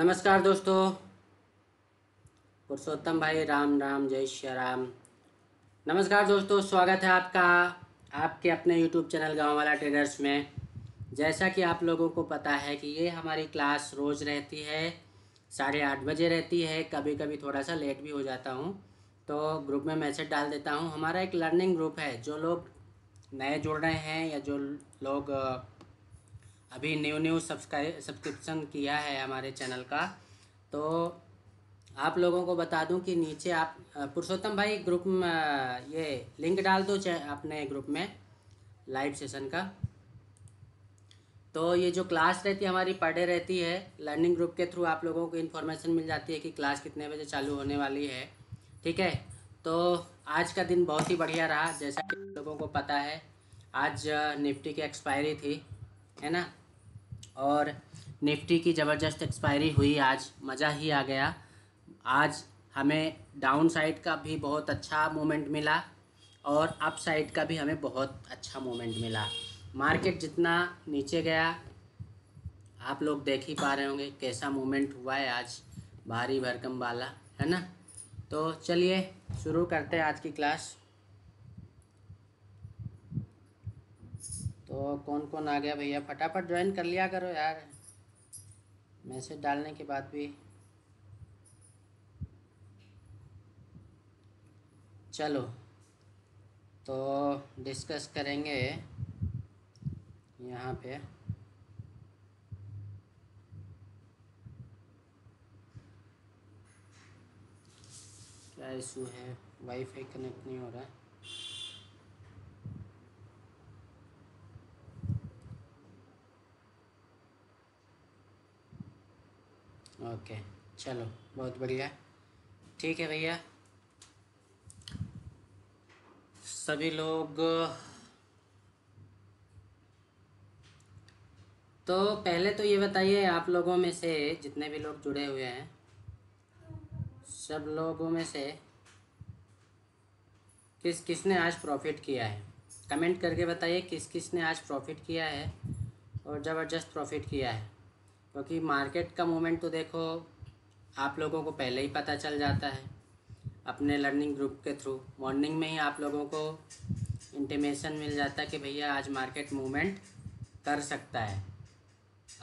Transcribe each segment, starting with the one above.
नमस्कार दोस्तों पुरुषोत्तम भाई राम राम जय श्री राम नमस्कार दोस्तों स्वागत है आपका आपके अपने यूट्यूब चैनल गाँव वाला ट्रेडर्स में जैसा कि आप लोगों को पता है कि ये हमारी क्लास रोज़ रहती है साढ़े आठ बजे रहती है कभी कभी थोड़ा सा लेट भी हो जाता हूँ तो ग्रुप में मैसेज डाल देता हूँ हमारा एक लर्निंग ग्रुप है जो लोग नए जुड़ रहे हैं या जो लोग अभी न्यू न्यू सब्सक्राइब सब्सक्रिप्शन किया है हमारे चैनल का तो आप लोगों को बता दूं कि नीचे आप पुरुषोत्तम भाई ग्रुप में ये लिंक डाल दो अपने ग्रुप में लाइव सेशन का तो ये जो क्लास रहती है हमारी पढ़े रहती है लर्निंग ग्रुप के थ्रू आप लोगों को इन्फॉर्मेशन मिल जाती है कि क्लास कितने बजे चालू होने वाली है ठीक है तो आज का दिन बहुत ही बढ़िया रहा जैसा कि लोगों को पता है आज निफ्टी की एक्सपायरी थी है ना और निफ्टी की ज़बरदस्त एक्सपायरी हुई आज मज़ा ही आ गया आज हमें डाउन साइड का भी बहुत अच्छा मोमेंट मिला और अप साइड का भी हमें बहुत अच्छा मोमेंट मिला मार्केट जितना नीचे गया आप लोग देख ही पा रहे होंगे कैसा मोमेंट हुआ है आज भारी भरकम वाला है ना तो चलिए शुरू करते हैं आज की क्लास तो कौन कौन आ गया भैया फटाफट ज्वाइन कर लिया करो यार मैसेज डालने के बाद भी चलो तो डिस्कस करेंगे यहाँ पे क्या इशू है वाईफाई कनेक्ट नहीं हो रहा है ओके चलो बहुत बढ़िया ठीक है भैया सभी लोग तो पहले तो ये बताइए आप लोगों में से जितने भी लोग जुड़े हुए हैं सब लोगों में से किस किसने आज प्रॉफिट किया है कमेंट करके बताइए किस किस ने आज प्रॉफिट किया है और ज़बरदस्त प्रॉफिट किया है क्योंकि मार्केट का मूवमेंट तो देखो आप लोगों को पहले ही पता चल जाता है अपने लर्निंग ग्रुप के थ्रू मॉर्निंग में ही आप लोगों को इंटीमेशन मिल जाता है कि भैया आज मार्केट मूवमेंट कर सकता है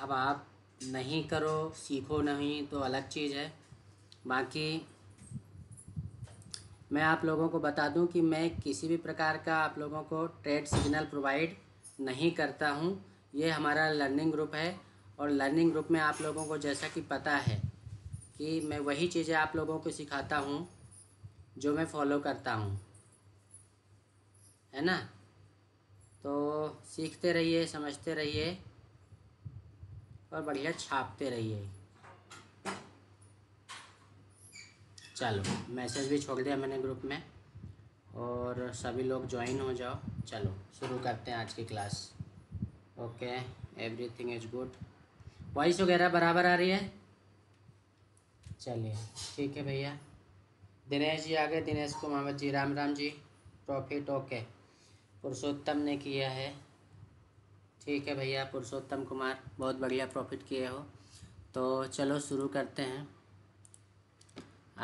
अब आप नहीं करो सीखो नहीं तो अलग चीज़ है बाकी मैं आप लोगों को बता दूं कि मैं किसी भी प्रकार का आप लोगों को ट्रेड सिग्नल प्रोवाइड नहीं करता हूं ये हमारा लर्निंग ग्रुप है और लर्निंग ग्रुप में आप लोगों को जैसा कि पता है कि मैं वही चीज़ें आप लोगों को सिखाता हूँ जो मैं फॉलो करता हूँ है ना तो सीखते रहिए समझते रहिए और बढ़िया छापते रहिए चलो मैसेज भी छोड़ दिया मैंने ग्रुप में और सभी लोग ज्वाइन हो जाओ चलो शुरू करते हैं आज की class okay everything is good voice वगैरह बराबर आ रही है चलिए ठीक है भैया दिनेश जी आ गए दिनेश को मोहम्मद जी राम राम जी प्रॉफिट ओके पुरुषोत्तम ने किया है ठीक है भैया पुरुषोत्तम कुमार बहुत बढ़िया प्रॉफिट किए हो तो चलो शुरू करते हैं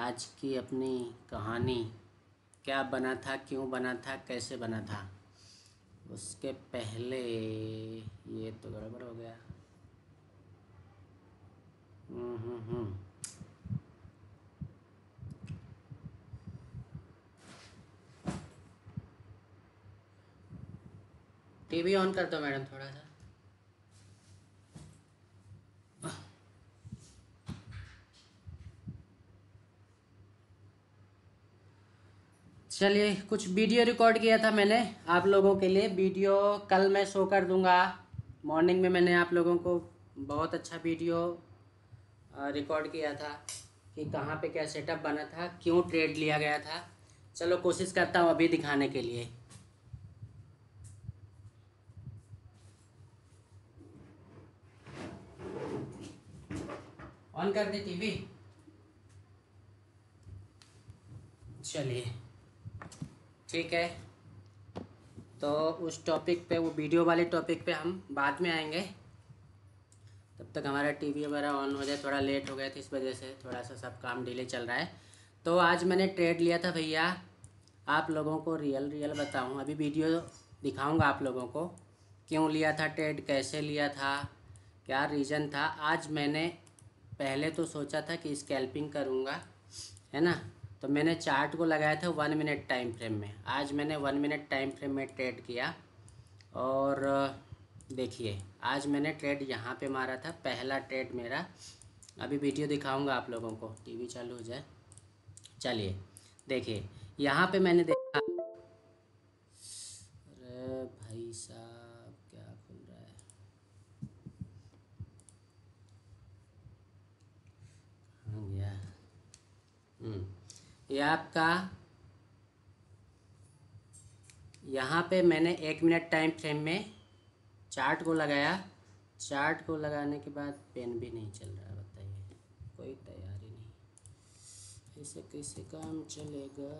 आज की अपनी कहानी क्या बना था क्यों बना था कैसे बना था उसके पहले ये तो गड़बड़ हो गया टीवी ऑन कर दो मैडम थोड़ा सा चलिए कुछ वीडियो रिकॉर्ड किया था मैंने आप लोगों के लिए वीडियो कल मैं शो कर दूंगा मॉर्निंग में मैंने आप लोगों को बहुत अच्छा वीडियो रिकॉर्ड किया था कि कहाँ पे क्या सेटअप बना था क्यों ट्रेड लिया गया था चलो कोशिश करता हूँ अभी दिखाने के लिए ऑन कर दे टीवी चलिए ठीक है तो उस टॉपिक पे वो वीडियो वाले टॉपिक पे हम बाद में आएंगे तब तक हमारा टीवी वगैरह ऑन हो जाए थोड़ा लेट हो गया था इस वजह से थोड़ा सा सब काम डिले चल रहा है तो आज मैंने ट्रेड लिया था भैया आप लोगों को रियल रियल बताऊँ अभी वीडियो दिखाऊँगा आप लोगों को क्यों लिया था ट्रेड कैसे लिया था क्या रीज़न था आज मैंने पहले तो सोचा था कि स्कैल्पिंग करूँगा है ना तो मैंने चार्ट को लगाया था वन मिनट टाइम फ्रेम में आज मैंने वन मिनट टाइम फ्रेम में ट्रेड किया और देखिए आज मैंने ट्रेड यहाँ पे मारा था पहला ट्रेड मेरा अभी वीडियो दिखाऊंगा आप लोगों को टीवी चालू हो जाए चलिए देखिए यहाँ पे मैंने देखा अरे भाई साहब क्या खुल रहा है गया हम्म, ये आपका यहाँ पे मैंने एक मिनट टाइम फ्रेम में चार्ट को लगाया चार्ट को लगाने के बाद पेन भी नहीं चल रहा बताइए कोई तैयारी नहीं ऐसे कैसे काम चलेगा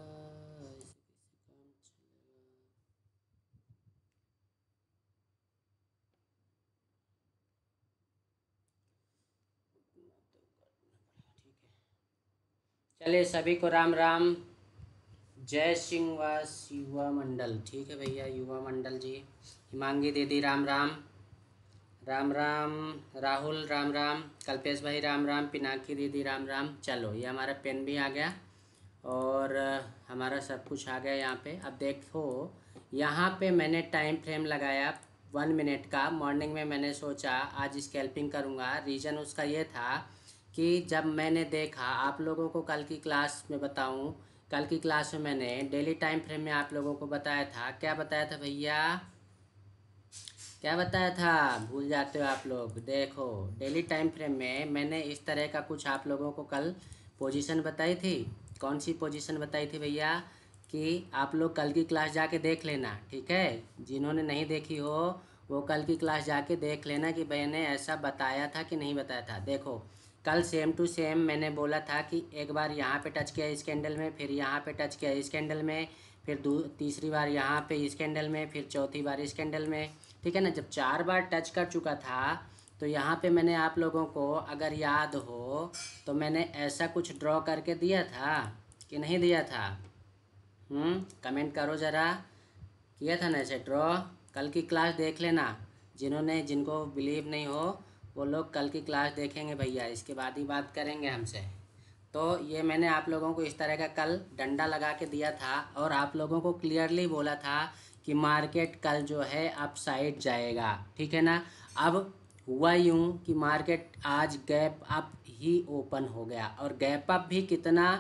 चलिए सभी को राम राम जय सिंह व युवा मंडल ठीक है भैया युवा मंडल जी हिमांगी दीदी राम राम राम राम राहुल राम राम कल्पेश भाई राम राम पिनाकी दीदी राम राम चलो ये हमारा पेन भी आ गया और हमारा सब कुछ आ गया यहाँ पे अब देखो यहाँ पे मैंने टाइम फ्रेम लगाया वन मिनट का मॉर्निंग में मैंने सोचा आज स्कैल्पिंग करूँगा रीज़न उसका ये था कि जब मैंने देखा आप लोगों को कल की क्लास में बताऊँ कल की क्लास में मैंने डेली टाइम फ्रेम में आप लोगों को बताया था क्या बताया था भैया क्या बताया था भूल जाते हो आप लोग देखो डेली टाइम फ्रेम में मैंने इस तरह का कुछ आप लोगों को कल पोजीशन बताई थी कौन सी पोजीशन बताई थी भैया कि आप लोग कल की क्लास जाके देख लेना ठीक है जिन्होंने नहीं देखी हो वो कल की क्लास जाके देख लेना कि मैंने ऐसा बताया था कि नहीं बताया था देखो कल सेम टू सेम मैंने बोला था कि एक बार यहाँ पे टच किया इस कैंडल में फिर यहाँ पे टच किया इस कैंडल में फिर दू तीसरी बार यहाँ पे इस कैंडल में फिर चौथी बार इस कैंडल में ठीक है ना जब चार बार टच कर चुका था तो यहाँ पे मैंने आप लोगों को अगर याद हो तो मैंने ऐसा कुछ ड्रॉ करके दिया था कि नहीं दिया था कमेंट हम्म, करो ज़रा किया था ना ऐसे ड्रॉ कल की क्लास देख लेना जिन्होंने जिनको बिलीव नहीं हो वो लोग कल की क्लास देखेंगे भैया इसके बाद ही बात करेंगे हमसे तो ये मैंने आप लोगों को इस तरह का कल डंडा लगा के दिया था और आप लोगों को क्लियरली बोला था कि मार्केट कल जो है साइड जाएगा ठीक है ना अब हुआ यूँ कि मार्केट आज गैप अप ही ओपन हो गया और गैप अप भी कितना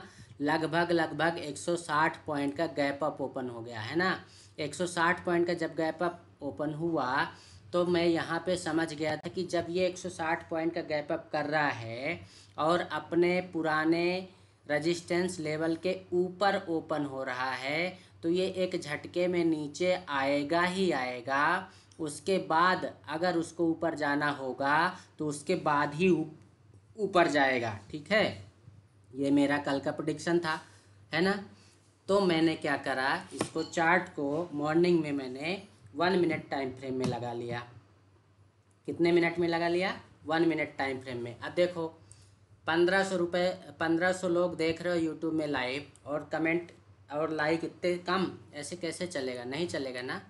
लगभग लगभग 160 पॉइंट का गैप अप ओपन हो गया है ना 160 पॉइंट का जब गैप अप ओपन हुआ तो मैं यहाँ पे समझ गया था कि जब ये 160 पॉइंट का गैप अप कर रहा है और अपने पुराने रजिस्टेंस लेवल के ऊपर ओपन हो रहा है तो ये एक झटके में नीचे आएगा ही आएगा उसके बाद अगर उसको ऊपर जाना होगा तो उसके बाद ही ऊपर जाएगा ठीक है ये मेरा कल का प्रोडिक्शन था है ना तो मैंने क्या करा इसको चार्ट को मॉर्निंग में मैंने वन मिनट टाइम फ्रेम में लगा लिया कितने मिनट में लगा लिया वन मिनट टाइम फ्रेम में अब देखो पंद्रह सौ रुपये पंद्रह सौ लोग देख रहे हो यूट्यूब में लाइव और कमेंट और लाइक इतने कम ऐसे कैसे चलेगा नहीं चलेगा ना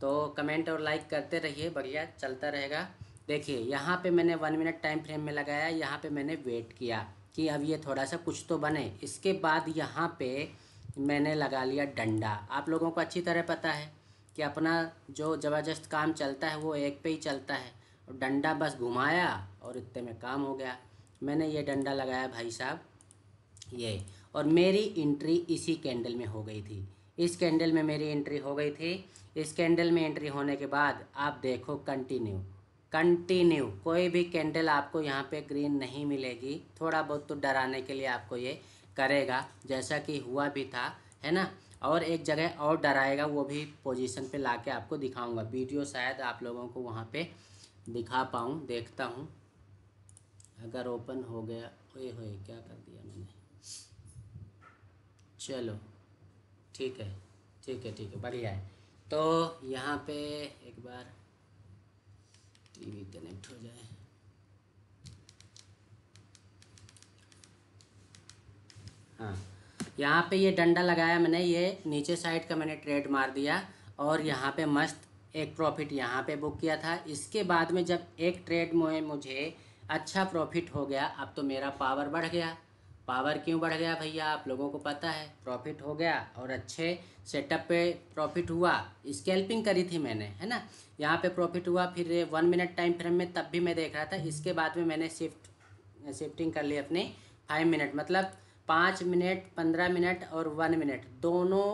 तो कमेंट और लाइक करते रहिए बढ़िया चलता रहेगा देखिए यहाँ पे मैंने वन मिनट टाइम फ्रेम में लगाया यहाँ पे मैंने वेट किया कि अब ये थोड़ा सा कुछ तो बने इसके बाद यहाँ पे मैंने लगा लिया डंडा आप लोगों को अच्छी तरह पता है कि अपना जो ज़बरदस्त काम चलता है वो एक पे ही चलता है और डंडा बस घुमाया और इतने में काम हो गया मैंने ये डंडा लगाया भाई साहब ये और मेरी एंट्री इसी कैंडल में हो गई थी इस कैंडल में मेरी एंट्री हो गई थी इस कैंडल में एंट्री होने के बाद आप देखो कंटिन्यू कंटिन्यू कोई भी कैंडल आपको यहाँ पे ग्रीन नहीं मिलेगी थोड़ा बहुत तो डराने के लिए आपको ये करेगा जैसा कि हुआ भी था है ना और एक जगह और डराएगा वो भी पोजीशन पे लाके आपको दिखाऊंगा वीडियो शायद आप लोगों को वहाँ पे दिखा पाऊँ देखता हूँ अगर ओपन हो गया ओए होए क्या कर दिया मैंने चलो ठीक है ठीक है ठीक है बढ़िया है तो यहाँ पे एक बार टीवी कनेक्ट हो जाए हाँ यहाँ पे ये डंडा लगाया मैंने ये नीचे साइड का मैंने ट्रेड मार दिया और यहाँ पे मस्त एक प्रॉफिट यहाँ पे बुक किया था इसके बाद में जब एक ट्रेड में मुझे अच्छा प्रॉफिट हो गया अब तो मेरा पावर बढ़ गया पावर क्यों बढ़ गया भैया आप लोगों को पता है प्रॉफिट हो गया और अच्छे सेटअप पे प्रॉफिट हुआ स्कैल्पिंग करी थी मैंने है ना यहाँ पे प्रॉफिट हुआ फिर वन मिनट टाइम फ्रेम में तब भी मैं देख रहा था इसके बाद में मैंने शिफ्ट शिफ्टिंग कर ली अपनी फाइव मिनट मतलब पाँच मिनट पंद्रह मिनट और वन मिनट दोनों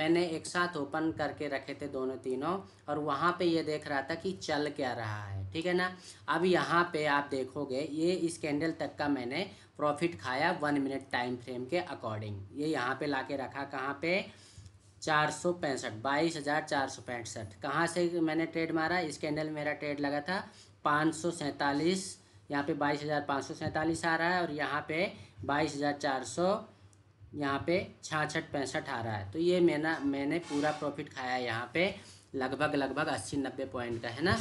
मैंने एक साथ ओपन करके रखे थे दोनों तीनों और वहाँ पे ये देख रहा था कि चल क्या रहा है ठीक है ना अब यहाँ पे आप देखोगे ये इस कैंडल तक का मैंने प्रॉफिट खाया वन मिनट टाइम फ्रेम के अकॉर्डिंग ये यहाँ पे ला के रखा कहाँ पे चार सौ पैंसठ बाईस हज़ार चार सौ पैंसठ कहाँ से मैंने ट्रेड मारा इस कैंडल मेरा ट्रेड लगा था पाँच सौ सैंतालीस यहाँ पे बाईस हज़ार पाँच सौ सैंतालीस आ रहा है और यहाँ पे बाईस हज़ार चार सौ यहाँ पे छाछठ पैंसठ आ रहा है तो ये मैंने मैंने पूरा प्रॉफिट खाया है यहाँ पे लगभग लगभग अस्सी नब्बे पॉइंट का है ना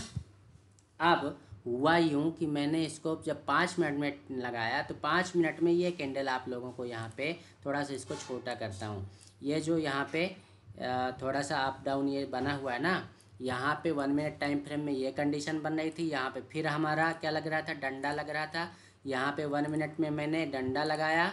अब हुआ यूँ कि मैंने इसको जब पाँच मिनट में लगाया तो पाँच मिनट में ये कैंडल आप लोगों को यहाँ पे थोड़ा सा इसको छोटा करता हूँ ये जो यहाँ पे थोड़ा सा अप डाउन ये बना हुआ है ना यहाँ पे वन मिनट टाइम फ्रेम में ये कंडीशन बन रही थी यहाँ पे फिर हमारा क्या लग रहा था डंडा लग रहा था यहाँ पे वन मिनट में मैंने डंडा लगाया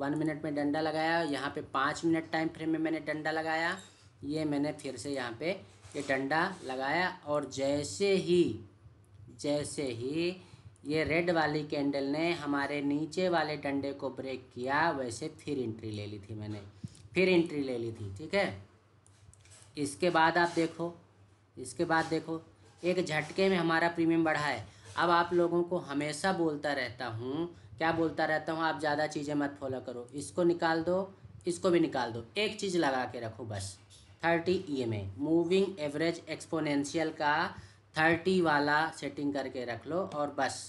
वन मिनट में डंडा लगाया यहाँ पे पाँच मिनट टाइम फ्रेम में मैंने डंडा लगाया ये मैंने फिर से यहाँ पे ये डंडा लगाया और जैसे ही जैसे ही ये रेड वाली कैंडल ने हमारे नीचे वाले डंडे को ब्रेक किया वैसे फिर एंट्री ले ली थी मैंने फिर एंट्री ले ली थी ठीक है इसके बाद आप देखो इसके बाद देखो एक झटके में हमारा प्रीमियम बढ़ा है अब आप लोगों को हमेशा बोलता रहता हूँ क्या बोलता रहता हूँ आप ज़्यादा चीज़ें मत फॉलो करो इसको निकाल दो इसको भी निकाल दो एक चीज़ लगा के रखो बस thirty E M A moving average exponential का थर्टी वाला सेटिंग करके रख लो और बस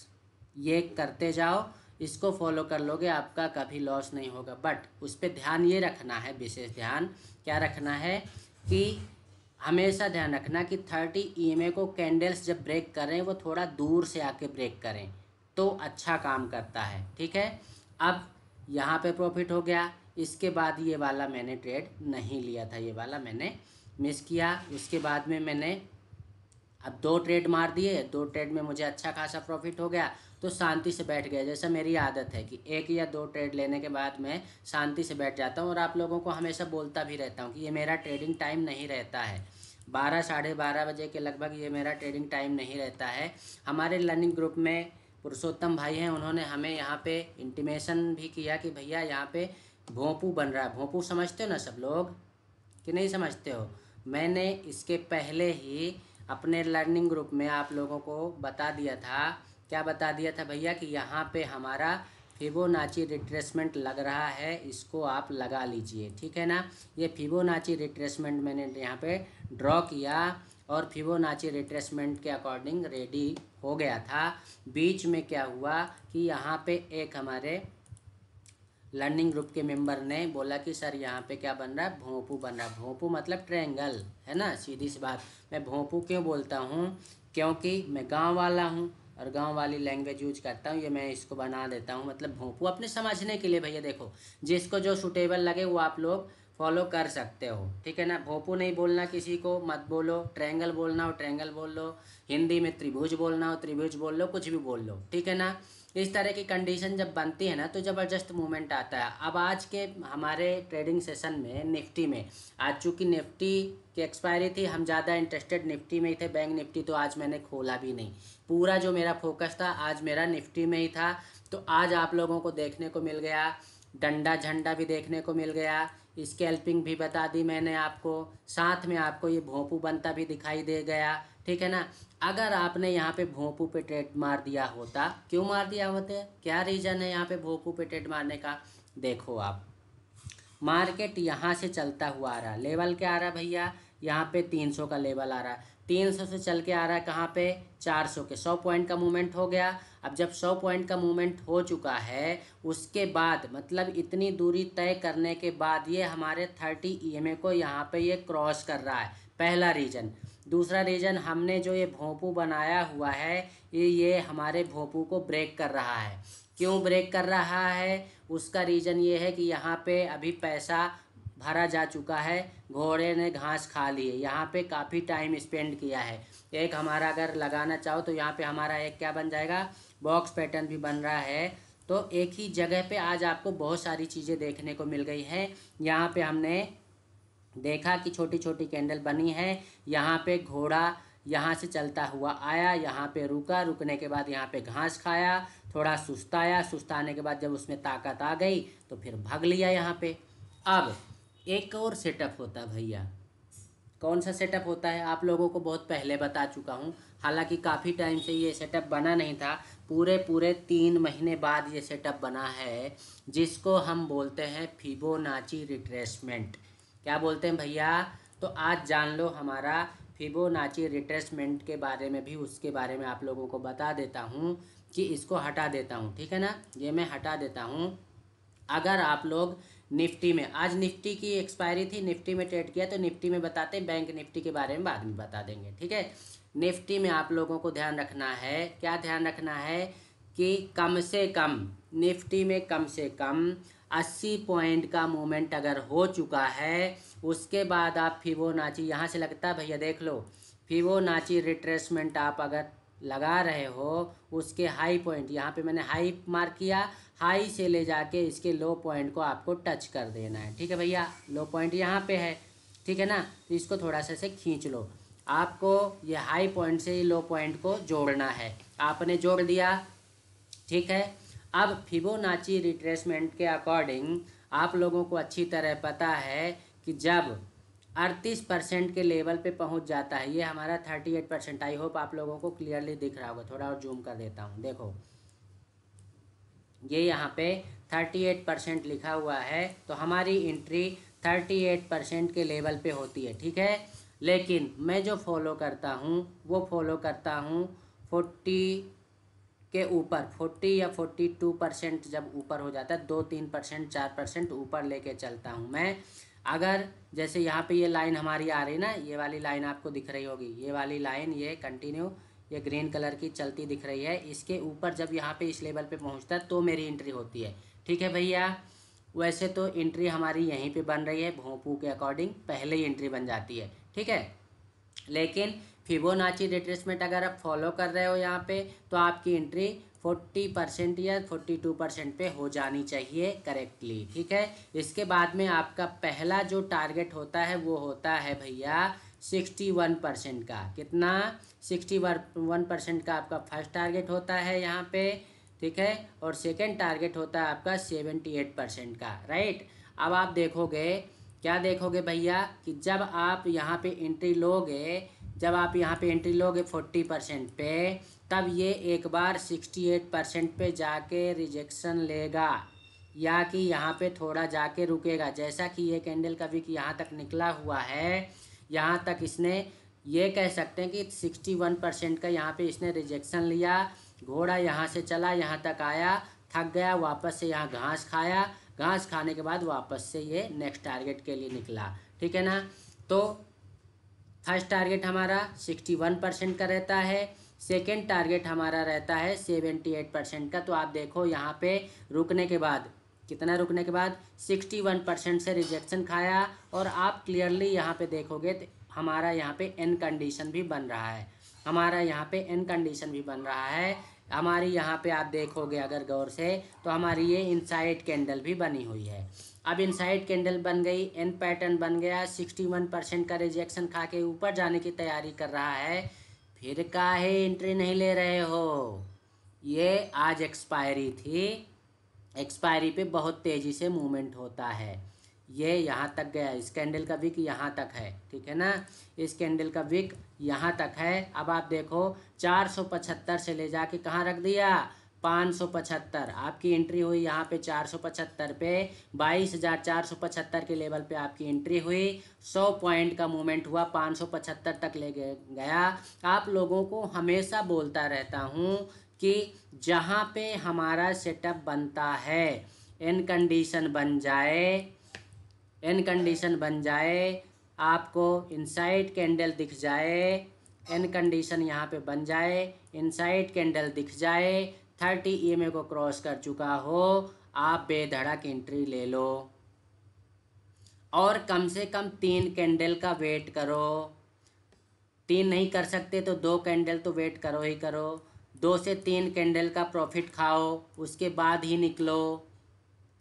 ये करते जाओ इसको फॉलो कर लोगे आपका कभी लॉस नहीं होगा बट उस पर ध्यान ये रखना है विशेष ध्यान क्या रखना है कि हमेशा ध्यान रखना कि थर्टी ई एम ए को कैंडल्स जब ब्रेक करें वो थोड़ा दूर से आके ब्रेक करें तो अच्छा काम करता है ठीक है अब यहाँ पे प्रॉफिट हो गया इसके बाद ये वाला मैंने ट्रेड नहीं लिया था ये वाला मैंने मिस किया उसके बाद में मैंने अब दो ट्रेड मार दिए दो ट्रेड में मुझे अच्छा खासा प्रॉफिट हो गया तो शांति से बैठ गया जैसा मेरी आदत है कि एक या दो ट्रेड लेने के बाद मैं शांति से बैठ जाता हूँ और आप लोगों को हमेशा बोलता भी रहता हूँ कि ये मेरा ट्रेडिंग टाइम नहीं रहता है बारह साढ़े बारह बजे के लगभग ये मेरा ट्रेडिंग टाइम नहीं रहता है हमारे लर्निंग ग्रुप में पुरुषोत्तम भाई हैं उन्होंने हमें यहाँ पे इंटीमेशन भी किया कि भैया यहाँ पे भोंपू बन रहा है भोंपू समझते हो ना सब लोग कि नहीं समझते हो मैंने इसके पहले ही अपने लर्निंग ग्रुप में आप लोगों को बता दिया था क्या बता दिया था भैया कि यहाँ पे हमारा फिबोनाची रिट्रेसमेंट लग रहा है इसको आप लगा लीजिए ठीक है ना ये फिबोनाची रिट्रेसमेंट मैंने यहाँ पे ड्रॉ किया और फिबोनाची रिट्रेसमेंट के अकॉर्डिंग रेडी हो गया था बीच में क्या हुआ कि यहाँ पे एक हमारे लर्निंग ग्रुप के मेंबर ने बोला कि सर यहाँ पे क्या बन रहा है भोंपू बन रहा है भोंपू मतलब ट्रायंगल है ना सीधी सी बात मैं भोंपू क्यों बोलता हूँ क्योंकि मैं गांव वाला हूँ और गांव वाली लैंग्वेज यूज करता हूँ ये मैं इसको बना देता हूँ मतलब भोंपू अपने समझने के लिए भैया देखो जिसको जो सूटेबल लगे वो आप लोग फॉलो कर सकते हो ठीक है ना भोपू नहीं बोलना किसी को मत बोलो ट्रैंगल बोलना हो ट्रैंगल बोल लो हिंदी में त्रिभुज बोलना हो त्रिभुज बोल लो कुछ भी बोल लो ठीक है ना इस तरह की कंडीशन जब बनती है ना तो ज़बरदस्त मूवमेंट आता है अब आज के हमारे ट्रेडिंग सेशन में निफ्टी में आज चूँकि निफ्टी की एक्सपायरी थी हम ज़्यादा इंटरेस्टेड निफ्टी में ही थे बैंक निफ्टी तो आज मैंने खोला भी नहीं पूरा जो मेरा फोकस था आज मेरा निफ्टी में ही था तो आज आप लोगों को देखने को मिल गया डंडा झंडा भी देखने को मिल गया स्केल्पिंग भी बता दी मैंने आपको साथ में आपको ये भोंपू बनता भी दिखाई दे गया ठीक है ना अगर आपने यहाँ पे भोंपू पे ट्रेड मार दिया होता क्यों मार दिया होते क्या रीज़न है यहाँ पे भोंपू पे ट्रेड मारने का देखो आप मार्केट यहाँ से चलता हुआ आ रहा लेवल क्या आ रहा भैया यहाँ पे सौ का लेवल आ रहा है तीन सौ से चल के आ रहा है कहाँ पे चार सौ के सौ पॉइंट का मूवमेंट हो गया अब जब सौ पॉइंट का मूवमेंट हो चुका है उसके बाद मतलब इतनी दूरी तय करने के बाद ये हमारे थर्टी ई e को यहाँ पे ये क्रॉस कर रहा है पहला रीजन दूसरा रीजन हमने जो ये भोंपू बनाया हुआ है ये ये हमारे भोंपू को ब्रेक कर रहा है क्यों ब्रेक कर रहा है उसका रीज़न ये है कि यहाँ पे अभी पैसा भरा जा चुका है घोड़े ने घास खा लिए यहाँ पे काफ़ी टाइम स्पेंड किया है एक हमारा अगर लगाना चाहो तो यहाँ पे हमारा एक क्या बन जाएगा बॉक्स पैटर्न भी बन रहा है तो एक ही जगह पे आज आपको बहुत सारी चीज़ें देखने को मिल गई है यहाँ पे हमने देखा कि छोटी छोटी कैंडल बनी है यहाँ पर घोड़ा यहाँ से चलता हुआ आया यहाँ पे रुका रुकने के बाद यहाँ पे घास खाया थोड़ा सुस्ताया सुस्ताने के बाद जब उसमें ताकत आ गई तो फिर भाग लिया यहाँ पे अब एक और सेटअप होता है भैया कौन सा सेटअप होता है आप लोगों को बहुत पहले बता चुका हूँ हालांकि काफ़ी टाइम से ये सेटअप बना नहीं था पूरे पूरे तीन महीने बाद ये सेटअप बना है जिसको हम बोलते हैं फिबोनाची रिट्रेसमेंट क्या बोलते हैं भैया तो आज जान लो हमारा फिबोनाची रिट्रेसमेंट के बारे में भी उसके बारे में आप लोगों को बता देता हूँ कि इसको हटा देता हूँ ठीक है ना ये मैं हटा देता हूँ अगर आप लोग निफ्टी में आज निफ्टी की एक्सपायरी थी निफ्टी में ट्रेड किया तो निफ्टी में बताते बैंक निफ्टी के बारे में बाद में बता देंगे ठीक है निफ्टी में आप लोगों को ध्यान रखना है क्या ध्यान रखना है कि कम से कम निफ्टी में कम से कम अस्सी पॉइंट का मूवमेंट अगर हो चुका है उसके बाद आप नाची यहाँ से लगता है भैया देख लो नाची रिट्रेसमेंट आप अगर लगा रहे हो उसके हाई पॉइंट यहाँ पे मैंने हाई मार्क किया हाई से ले जाके इसके लो पॉइंट को आपको टच कर देना है ठीक है भैया लो पॉइंट यहाँ पे है ठीक है ना तो इसको थोड़ा सा से खींच लो आपको ये हाई पॉइंट से लो पॉइंट को जोड़ना है आपने जोड़ दिया ठीक है अब फिबोनाची रिट्रेसमेंट के अकॉर्डिंग आप लोगों को अच्छी तरह पता है कि जब अड़तीस परसेंट के लेवल पे पहुंच जाता है ये हमारा thirty eight percent I hope आप लोगों को क्लियरली दिख रहा होगा थोड़ा और जूम कर देता हूँ देखो ये यहाँ पे 38 परसेंट लिखा हुआ है तो हमारी थर्टी 38 परसेंट के लेवल पे होती है ठीक है लेकिन मैं जो फॉलो करता हूँ वो फॉलो करता हूँ 40 के ऊपर 40 या 42 परसेंट जब ऊपर हो जाता है दो तीन परसेंट चार परसेंट ऊपर लेके चलता हूँ मैं अगर जैसे यहाँ पे ये लाइन हमारी आ रही है ना ये वाली लाइन आपको दिख रही होगी ये वाली लाइन ये कंटिन्यू ये ग्रीन कलर की चलती दिख रही है इसके ऊपर जब यहाँ पे इस लेवल पे पहुँचता है तो मेरी एंट्री होती है ठीक है भैया वैसे तो एंट्री हमारी यहीं पे बन रही है भोंपू के अकॉर्डिंग पहले ही एंट्री बन जाती है ठीक है लेकिन फिबोनाची रिट्रेसमेंट अगर आप फॉलो कर रहे हो यहाँ पर तो आपकी एंट्री फोर्टी परसेंट या फोर्टी टू परसेंट पे हो जानी चाहिए करेक्टली ठीक है इसके बाद में आपका पहला जो टारगेट होता है वो होता है भैया सिक्सटी वन परसेंट का कितना सिक्सटी वन परसेंट का आपका फर्स्ट टारगेट होता है यहाँ पे ठीक है और सेकेंड टारगेट होता है आपका सेवेंटी एट परसेंट का राइट अब आप देखोगे क्या देखोगे भैया कि जब आप यहाँ पे एंट्री लोगे जब आप यहाँ पे एंट्री लोगे फोर्टी परसेंट पे तब ये एक बार सिक्सटी एट परसेंट पे जाके रिजेक्शन लेगा या कि यहाँ पे थोड़ा जाके रुकेगा जैसा कि ये कैंडल का यहाँ तक निकला हुआ है यहाँ तक इसने ये कह सकते हैं कि सिक्सटी वन परसेंट का यहाँ पे इसने रिजेक्शन लिया घोड़ा यहाँ से चला यहाँ तक आया थक गया वापस से यहाँ घास खाया घास खाने के बाद वापस से ये नेक्स्ट टारगेट के लिए निकला ठीक है ना तो फर्स्ट टारगेट हमारा सिक्सटी वन परसेंट का रहता है सेकेंड टारगेट हमारा रहता है सेवेंटी एट परसेंट का तो आप देखो यहाँ पे रुकने के बाद कितना रुकने के बाद 61 परसेंट से रिजेक्शन खाया और आप क्लियरली यहाँ पे देखोगे तो हमारा यहाँ पे एन कंडीशन भी बन रहा है हमारा यहाँ पे एन कंडीशन भी बन रहा है हमारी यहाँ पे आप देखोगे अगर गौर से तो हमारी ये इनसाइड कैंडल भी बनी हुई है अब इनसाइड कैंडल बन गई एन पैटर्न बन गया सिक्सटी परसेंट का रिजेक्शन खा के ऊपर जाने की तैयारी कर रहा है फिर का एंट्री नहीं ले रहे हो ये आज एक्सपायरी थी एक्सपायरी पे बहुत तेज़ी से मूवमेंट होता है ये यहाँ तक गया इस कैंडल का विक यहाँ तक है ठीक है ना इस कैंडल का विक यहाँ तक है अब आप देखो चार सौ पचहत्तर से ले जाके कहाँ रख दिया पाँच सौ पचहत्तर आपकी एंट्री हुई यहाँ पे पचहत्तर पे पचहत्तर के लेवल पे आपकी एंट्री हुई सौ पॉइंट का मूवमेंट हुआ पाँच सौ पचहत्तर तक ले गया आप लोगों को हमेशा बोलता रहता हूँ कि जहाँ पे हमारा सेटअप बनता है एन कंडीशन बन जाए एन कंडीशन बन जाए आपको इनसाइड कैंडल दिख जाए एन कंडीशन यहाँ पे बन जाए इनसाइड कैंडल दिख जाए थर्टी ई को क्रॉस कर चुका हो आप बेधड़क एंट्री ले लो और कम से कम तीन कैंडल का वेट करो तीन नहीं कर सकते तो दो कैंडल तो वेट करो ही करो दो से तीन कैंडल का प्रॉफिट खाओ उसके बाद ही निकलो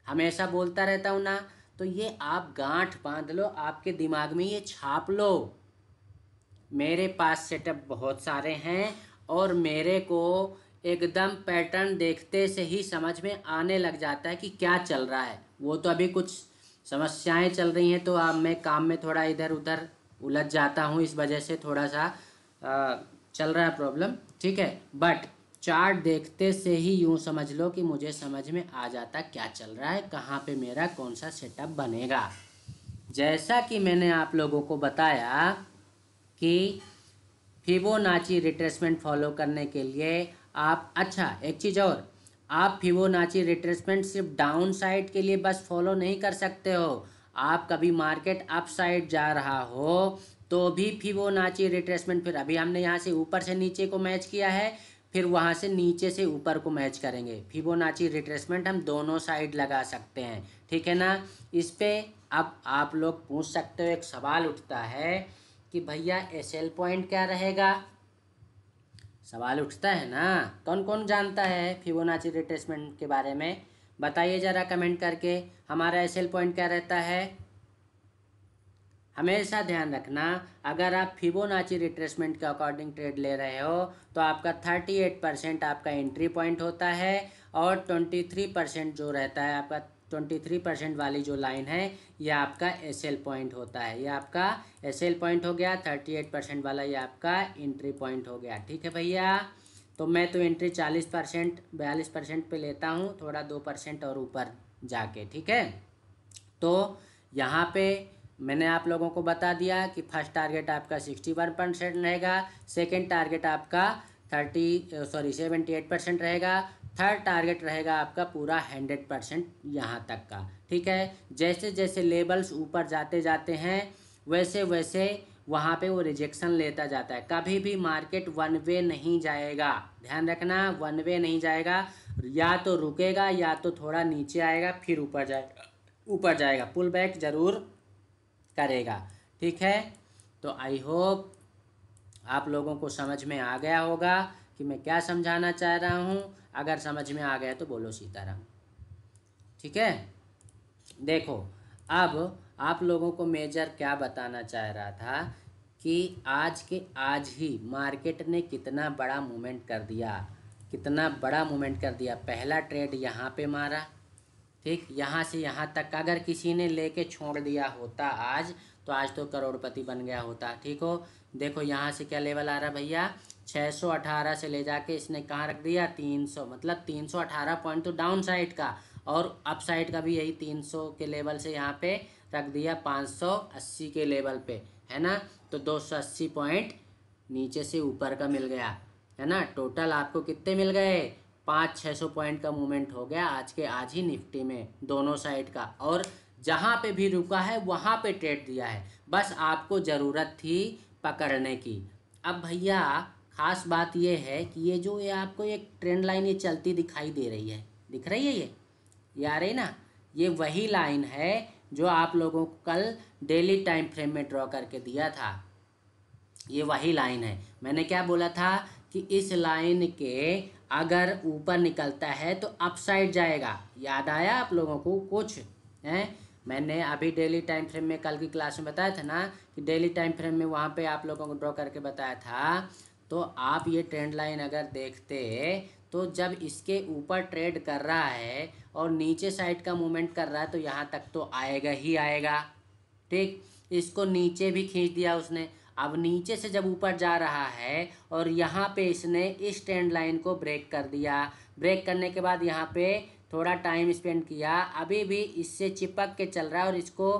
हमेशा बोलता रहता हूँ ना तो ये आप गांठ बांध लो आपके दिमाग में ये छाप लो मेरे पास सेटअप बहुत सारे हैं और मेरे को एकदम पैटर्न देखते से ही समझ में आने लग जाता है कि क्या चल रहा है वो तो अभी कुछ समस्याएं चल रही हैं तो अब मैं काम में थोड़ा इधर उधर उलझ जाता हूँ इस वजह से थोड़ा सा आ, चल रहा है प्रॉब्लम ठीक है बट चार्ट देखते से ही यूँ समझ लो कि मुझे समझ में आ जाता क्या चल रहा है कहाँ पे मेरा कौन सा सेटअप बनेगा जैसा कि मैंने आप लोगों को बताया कि फिबोनाची रिट्रेसमेंट फॉलो करने के लिए आप अच्छा एक चीज़ और आप फिबोनाची रिट्रेसमेंट सिर्फ डाउन साइड के लिए बस फॉलो नहीं कर सकते हो आप कभी मार्केट अप साइड जा रहा हो तो अभी फिबोनाची रिट्रेसमेंट फिर अभी हमने यहाँ से ऊपर से नीचे को मैच किया है फिर वहाँ से नीचे से ऊपर को मैच करेंगे फिबोनाची रिट्रेसमेंट हम दोनों साइड लगा सकते हैं ठीक है ना इस पर अब आप लोग पूछ सकते हो एक सवाल उठता है कि भैया एस एल पॉइंट क्या रहेगा सवाल उठता है ना कौन कौन जानता है फिबोनाची रिट्रेसमेंट के बारे में बताइए ज़रा कमेंट करके हमारा एस एल पॉइंट क्या रहता है हमेशा ध्यान रखना अगर आप फिबोनाची रिट्रेसमेंट के अकॉर्डिंग ट्रेड ले रहे हो तो आपका 38 परसेंट आपका एंट्री पॉइंट होता है और 23 परसेंट जो रहता है आपका 23 परसेंट वाली जो लाइन है यह आपका एस एल पॉइंट होता है यह आपका एसएल पॉइंट हो गया 38 परसेंट वाला यह आपका एंट्री पॉइंट हो गया ठीक है भैया तो मैं तो एंट्री चालीस परसेंट बयालीस परसेंट पर लेता हूँ थोड़ा दो परसेंट और ऊपर जाके ठीक है तो यहाँ पे मैंने आप लोगों को बता दिया कि फर्स्ट टारगेट आपका सिक्सटी वन परसेंट रहेगा सेकेंड टारगेट आपका thirty sorry seventy eight percent रहेगा थर्ड टारगेट रहेगा आपका पूरा हंड्रेड परसेंट यहाँ तक का ठीक है जैसे जैसे लेबल्स ऊपर जाते जाते हैं वैसे वैसे वहाँ पे वो रिजेक्शन लेता जाता है कभी भी मार्केट वन वे नहीं जाएगा ध्यान रखना वन वे नहीं जाएगा या तो रुकेगा या तो थोड़ा नीचे आएगा फिर ऊपर जाएगा ऊपर जाएगा पुल बैक ज़रूर करेगा ठीक है तो आई होप आप लोगों को समझ में आ गया होगा कि मैं क्या समझाना चाह रहा हूँ अगर समझ में आ गया तो बोलो सीताराम ठीक है देखो अब आप लोगों को मेजर क्या बताना चाह रहा था कि आज के आज ही मार्केट ने कितना बड़ा मूवमेंट कर दिया कितना बड़ा मूवमेंट कर दिया पहला ट्रेड यहाँ पे मारा ठीक यहाँ से यहाँ तक का अगर किसी ने लेके छोड़ दिया होता आज तो आज तो करोड़पति बन गया होता ठीक हो देखो यहाँ से क्या लेवल आ रहा भैया 618 से ले जाके इसने कहाँ रख दिया 300 मतलब 318 पॉइंट तो डाउन साइड का और अप साइड का भी यही 300 के लेवल से यहाँ पे रख दिया 580 के लेवल पे है ना तो 280 पॉइंट नीचे से ऊपर का मिल गया है ना टोटल आपको कितने मिल गए पाँच छः सौ पॉइंट का मूवमेंट हो गया आज के आज ही निफ्टी में दोनों साइड का और जहाँ पे भी रुका है वहाँ पे ट्रेड दिया है बस आपको ज़रूरत थी पकड़ने की अब भैया ख़ास बात ये है कि ये जो ये आपको एक ट्रेंड लाइन ये चलती दिखाई दे रही है दिख रही है ये ये आ रही ना ये वही लाइन है जो आप लोगों को कल डेली टाइम फ्रेम में ड्रॉ करके दिया था ये वही लाइन है मैंने क्या बोला था कि इस लाइन के अगर ऊपर निकलता है तो अपसाइड जाएगा याद आया आप लोगों को कुछ है मैंने अभी डेली टाइम फ्रेम में कल की क्लास में बताया था ना कि डेली टाइम फ्रेम में वहाँ पे आप लोगों को ड्रॉ करके बताया था तो आप ये ट्रेंड लाइन अगर देखते तो जब इसके ऊपर ट्रेड कर रहा है और नीचे साइड का मूवमेंट कर रहा है तो यहाँ तक तो आएगा ही आएगा ठीक इसको नीचे भी खींच दिया उसने अब नीचे से जब ऊपर जा रहा है और यहाँ पे इसने इस ट्रेंड लाइन को ब्रेक कर दिया ब्रेक करने के बाद यहाँ पे थोड़ा टाइम स्पेंड किया अभी भी इससे चिपक के चल रहा है और इसको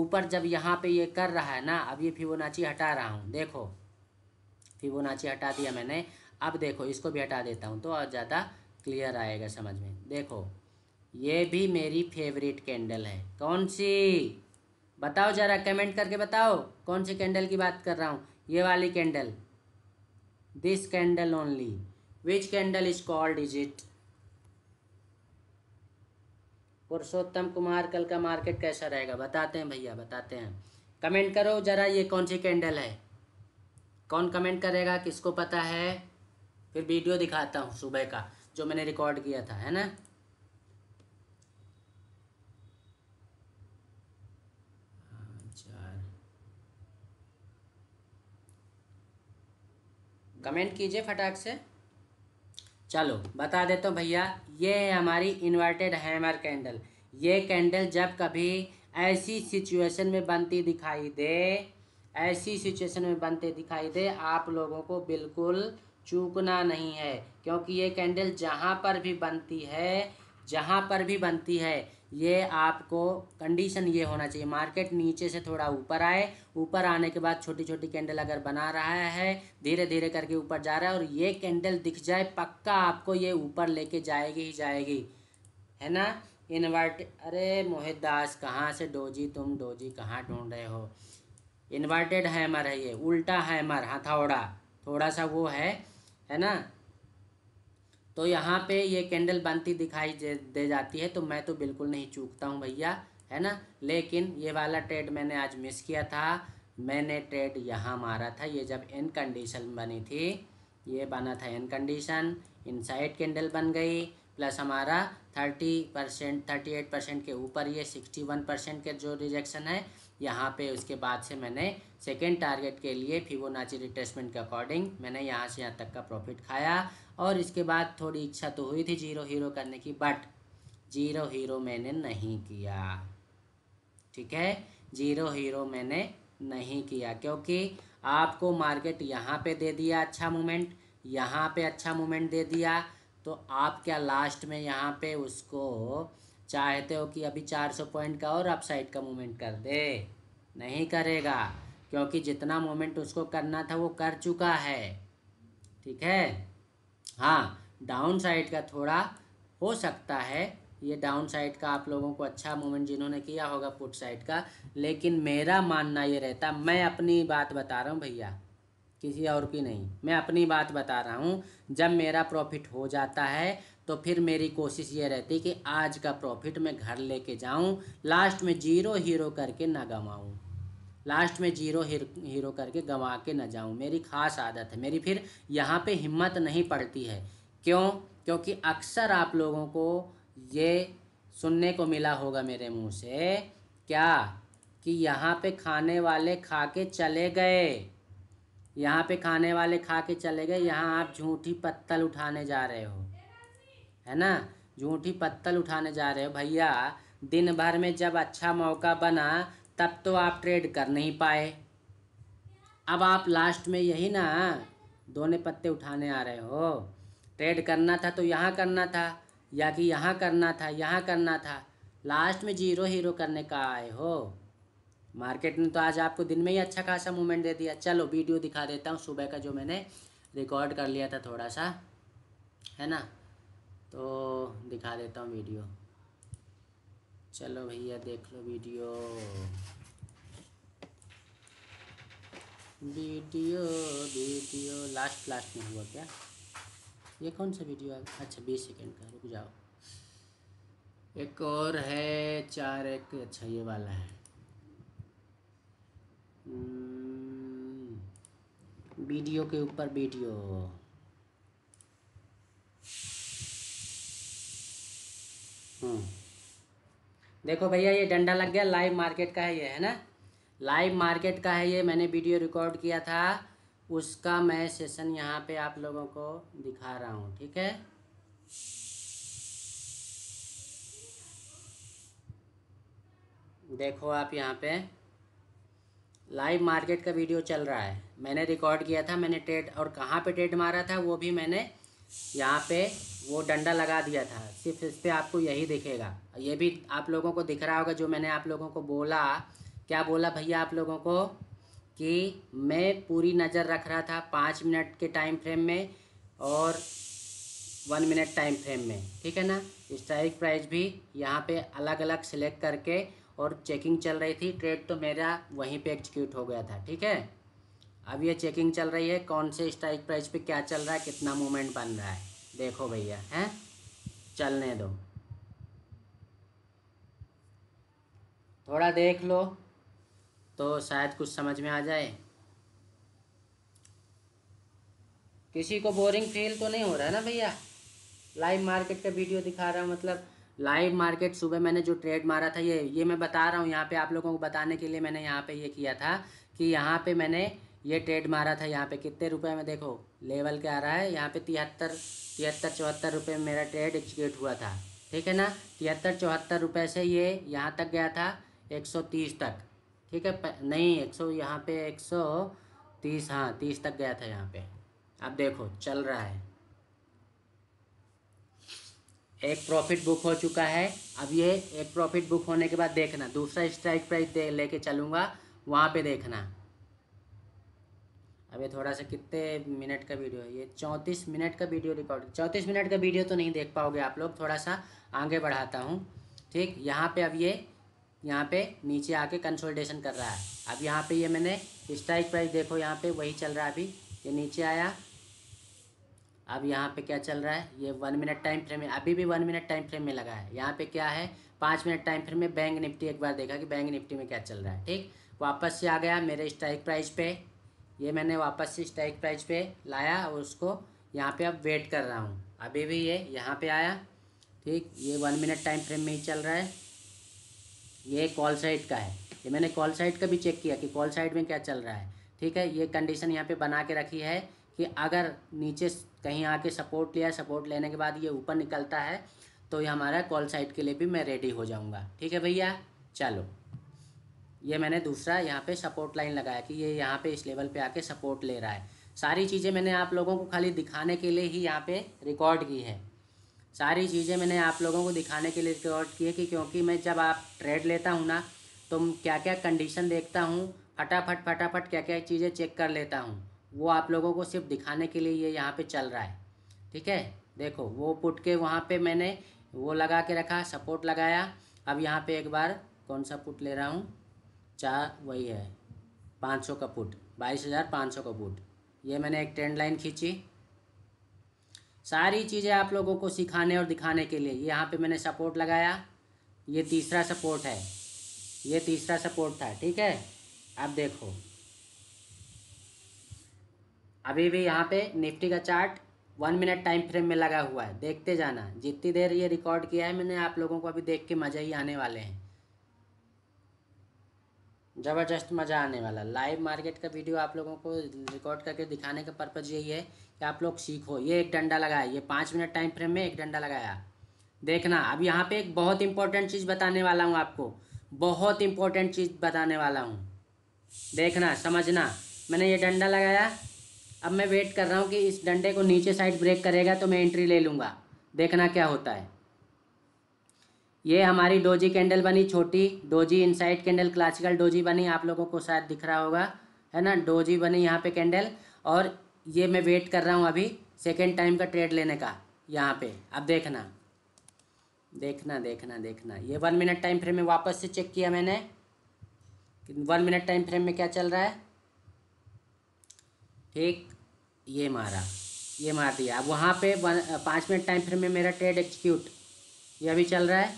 ऊपर जब यहाँ पे ये कर रहा है ना अब ये फिबोनाची हटा रहा हूँ देखो फिबोनाची हटा दिया मैंने अब देखो इसको भी हटा देता हूँ तो और ज़्यादा क्लियर आएगा समझ में देखो ये भी मेरी फेवरेट कैंडल है कौन सी बताओ ज़रा कमेंट करके बताओ कौन सी कैंडल की बात कर रहा हूँ ये वाली candle this candle only which candle is called is it Purushottam Kumar कल का मार्केट कैसा रहेगा बताते हैं भैया बताते हैं कमेंट करो ज़रा ये कौन सी कैंडल है कौन कमेंट करेगा किसको पता है फिर वीडियो दिखाता हूँ सुबह का जो मैंने रिकॉर्ड किया था है ना कमेंट कीजिए फटाक से चलो बता देता हूँ भैया ये है हमारी इन्वर्टेड हैमर कैंडल ये कैंडल जब कभी ऐसी सिचुएशन में बनती दिखाई दे ऐसी सिचुएशन में बनते दिखाई दे आप लोगों को बिल्कुल चूकना नहीं है क्योंकि ये कैंडल जहाँ पर भी बनती है जहाँ पर भी बनती है ये आपको कंडीशन ये होना चाहिए मार्केट नीचे से थोड़ा ऊपर आए ऊपर आने के बाद छोटी छोटी कैंडल अगर बना रहा है धीरे धीरे करके ऊपर जा रहा है और ये कैंडल दिख जाए पक्का आपको ये ऊपर लेके जाएगी ही जाएगी है ना इन्वर्ट अरे मोहित दास कहाँ से डोजी तुम डोजी कहाँ ढूंढ रहे हो इन्वर्टेड हैमर है ये उल्टा हैमर हथौड़ा थोड़ा सा वो है है ना तो यहाँ पे ये कैंडल बनती दिखाई दे जाती है तो मैं तो बिल्कुल नहीं चूकता हूँ भैया है ना लेकिन ये वाला ट्रेड मैंने आज मिस किया था मैंने ट्रेड यहाँ मारा था ये जब एन कंडीशन बनी थी ये बना था एन कंडीशन इनसाइड कैंडल बन गई प्लस हमारा thirty percent thirty eight percent के ऊपर ये सिक्सटी वन परसेंट के जो रिजेक्शन है यहाँ पे उसके बाद से मैंने सेकेंड टारगेट के लिए फिवोनाची रिट्रेसमेंट के अकॉर्डिंग मैंने यहाँ से यहाँ तक का प्रॉफिट खाया और इसके बाद थोड़ी इच्छा तो हुई थी जीरो हीरो करने की बट जीरो हीरो मैंने नहीं किया ठीक है जीरो हीरो मैंने नहीं किया क्योंकि आपको मार्केट यहाँ पे दे दिया अच्छा मोमेंट यहाँ पे अच्छा मोमेंट दे दिया तो आप क्या लास्ट में यहाँ पे उसको चाहते हो कि अभी चार सौ पॉइंट का और अपसाइड का मूवमेंट कर दे नहीं करेगा क्योंकि जितना मोमेंट उसको करना था वो कर चुका है ठीक है हाँ डाउन साइड का थोड़ा हो सकता है ये डाउन साइड का आप लोगों को अच्छा मूवमेंट जिन्होंने किया होगा पुट साइड का लेकिन मेरा मानना ये रहता मैं अपनी बात बता रहा हूँ भैया किसी और की नहीं मैं अपनी बात बता रहा हूँ जब मेरा प्रॉफिट हो जाता है तो फिर मेरी कोशिश ये रहती कि आज का प्रॉफिट मैं घर लेके जाऊँ लास्ट में जीरो हीरो करके ना गवाऊँ लास्ट में जीरो हीरो करके गंवा के न जाऊँ मेरी खास आदत है मेरी फिर यहाँ पे हिम्मत नहीं पड़ती है क्यों क्योंकि अक्सर आप लोगों को ये सुनने को मिला होगा मेरे मुंह से क्या कि यहाँ पे खाने वाले खा के चले गए यहाँ पे खाने वाले खा के चले गए यहाँ आप झूठी पत्तल उठाने जा रहे हो है ना झूठी पत्तल उठाने जा रहे हो भैया दिन भर में जब अच्छा मौका बना तब तो आप ट्रेड कर नहीं पाए अब आप लास्ट में यही ना दोनों पत्ते उठाने आ रहे हो ट्रेड करना था तो यहाँ करना था या कि यहाँ करना था यहाँ करना था लास्ट में जीरो हीरो करने का आए हो मार्केट ने तो आज आपको दिन में ही अच्छा खासा मूवमेंट दे दिया चलो वीडियो दिखा देता हूँ सुबह का जो मैंने रिकॉर्ड कर लिया था थोड़ा सा है ना तो दिखा देता हूँ वीडियो चलो भैया देख लो video video video last last में हुआ क्या ये कौन सा वीडियो अच्छा बीस सेकेंड का रुक जाओ एक और है चार एक अच्छा ये वाला है हम्म, वीडियो के ऊपर वीडियो हम्म देखो भैया ये डंडा लग गया लाइव मार्केट का है ये है ना लाइव मार्केट का है ये मैंने वीडियो रिकॉर्ड किया था उसका मैं सेशन यहाँ पे आप लोगों को दिखा रहा हूँ ठीक है देखो आप यहाँ पे लाइव मार्केट का वीडियो चल रहा है मैंने रिकॉर्ड किया था मैंने ट्रेड और कहाँ पे ट्रेड मारा था वो भी मैंने यहाँ पे वो डंडा लगा दिया था सिर्फ इस पर आपको यही दिखेगा ये भी आप लोगों को दिख रहा होगा जो मैंने आप लोगों को बोला क्या बोला भैया आप लोगों को कि मैं पूरी नज़र रख रहा था पाँच मिनट के टाइम फ्रेम में और वन मिनट टाइम फ्रेम में ठीक है ना स्ट्राइक प्राइस भी यहाँ पे अलग अलग सिलेक्ट करके और चेकिंग चल रही थी ट्रेड तो मेरा वहीं पे एग्जीक्यूट हो गया था ठीक है अब ये चेकिंग चल रही है कौन से स्ट्राइक प्राइस पे क्या चल रहा है कितना मूवमेंट बन रहा है देखो भैया हैं चलने दो थोड़ा देख लो तो शायद कुछ समझ में आ जाए किसी को बोरिंग फील तो नहीं हो रहा है ना भैया लाइव मार्केट का वीडियो दिखा रहा हूँ मतलब लाइव मार्केट सुबह मैंने जो ट्रेड मारा था ये ये मैं बता रहा हूँ यहाँ पे आप लोगों को बताने के लिए मैंने यहाँ पे ये किया था कि यहाँ पे मैंने ये ट्रेड मारा था यहाँ पे कितने रुपए में देखो लेवल क्या आ रहा है यहाँ पे तिहत्तर तिहत्तर चौहत्तर रुपये में मेरा ट्रेड एग्जीक्यूट हुआ था ठीक है ना तिहत्तर चौहत्तर रुपये से ये यहाँ तक गया था 130 तक ठीक है नहीं 100 यहाँ पे 130 हाँ तीस तक गया था यहाँ पे अब देखो चल रहा है एक प्रॉफिट बुक हो चुका है अब ये एक प्रॉफिट बुक होने के बाद देखना दूसरा स्ट्राइक प्राइस दे लेके चलूँगा वहाँ पे देखना अब ये थोड़ा सा कितने मिनट का वीडियो है ये चौंतीस मिनट का वीडियो रिकॉर्ड चौंतीस मिनट का वीडियो तो नहीं देख पाओगे आप लोग थोड़ा सा आगे बढ़ाता हूँ ठीक यहाँ पे अब ये यहाँ पे नीचे आके कंसोलिडेशन कर रहा है अब यहाँ पे ये मैंने स्ट्राइक प्राइस देखो यहाँ पे वही चल रहा है अभी ये नीचे आया अब यहाँ पे क्या चल रहा है ये वन मिनट टाइम फ्रेम में अभी भी वन मिनट टाइम फ्रेम में लगा है यहाँ पे क्या है पाँच मिनट टाइम फ्रेम में बैंक निफ्टी एक बार देखा कि बैंक निफ्टी में क्या चल रहा है ठीक वापस से आ गया मेरे स्ट्राइक प्राइस पे ये मैंने वापस से स्ट्राइक प्राइस पे लाया और उसको यहाँ पे अब वेट कर रहा हूँ अभी भी ये यहाँ पे आया ठीक ये वन मिनट टाइम फ्रेम में ही चल रहा है ये कॉल साइट का है ये मैंने कॉल साइट का भी चेक किया कि कॉल साइट में क्या चल रहा है ठीक है ये कंडीशन यहाँ पे बना के रखी है कि अगर नीचे कहीं आके सपोर्ट लिया सपोर्ट लेने के बाद ये ऊपर निकलता है तो ये हमारा कॉल साइट के लिए भी मैं रेडी हो जाऊँगा ठीक है भैया चलो ये मैंने दूसरा यहाँ पे सपोर्ट लाइन लगाया कि ये यहाँ पे इस लेवल पे आके सपोर्ट ले रहा है सारी चीज़ें मैंने आप लोगों को खाली दिखाने के लिए ही यहाँ पे रिकॉर्ड की है सारी चीज़ें मैंने आप लोगों को दिखाने के लिए रिकॉर्ड किए कि क्योंकि मैं जब आप ट्रेड लेता हूँ ना तो क्या क्या कंडीशन देखता हूँ फटाफट फटाफट क्या क्या चीज़ें चेक कर लेता हूँ वो आप लोगों को सिर्फ दिखाने के लिए ये यहाँ पे चल रहा है ठीक है देखो वो पुट के वहाँ पे मैंने वो लगा के रखा सपोर्ट लगाया अब यहाँ पे एक बार कौन सा पुट ले रहा हूँ चार वही है पाँच सौ का पुट बाईस हज़ार पाँच सौ का पुट ये मैंने एक ट्रेंड लाइन खींची सारी चीज़ें आप लोगों को सिखाने और दिखाने के लिए यहाँ पे मैंने सपोर्ट लगाया ये तीसरा सपोर्ट है ये तीसरा सपोर्ट था ठीक है आप देखो अभी भी यहाँ पे निफ्टी का chart one minute time frame में लगा हुआ है देखते जाना जितनी देर ये रिकॉर्ड किया है मैंने आप लोगों को अभी देख के मज़ा ही आने वाले हैं ज़बरदस्त मज़ा आने वाला लाइव मार्केट का वीडियो आप लोगों को रिकॉर्ड करके दिखाने का पर्पज़ यही है कि आप लोग सीखो ये एक डंडा लगाया ये पाँच मिनट टाइम फ्रेम में एक डंडा लगाया देखना अब यहाँ पे एक बहुत इंपॉर्टेंट चीज़ बताने वाला हूँ आपको बहुत इंपॉर्टेंट चीज़ बताने वाला हूँ देखना समझना मैंने ये डंडा लगाया अब मैं वेट कर रहा हूँ कि इस डंडे को नीचे साइड ब्रेक करेगा तो मैं एंट्री ले लूँगा देखना क्या होता है ये हमारी डोजी कैंडल बनी छोटी doji inside candle classical doji बनी आप लोगों को शायद दिख रहा होगा है ना डोजी बनी यहाँ पे कैंडल और ये मैं वेट कर रहा हूँ अभी सेकेंड टाइम का ट्रेड लेने का यहाँ पे अब देखना देखना देखना देखना ये वन मिनट टाइम फ्रेम में वापस से चेक किया मैंने वन मिनट टाइम फ्रेम में क्या चल रहा है ठीक ये मारा ये मार दिया अब वहाँ पे पाँच मिनट टाइम फ्रेम में मेरा ट्रेड एक्सिक्यूट ये अभी चल रहा है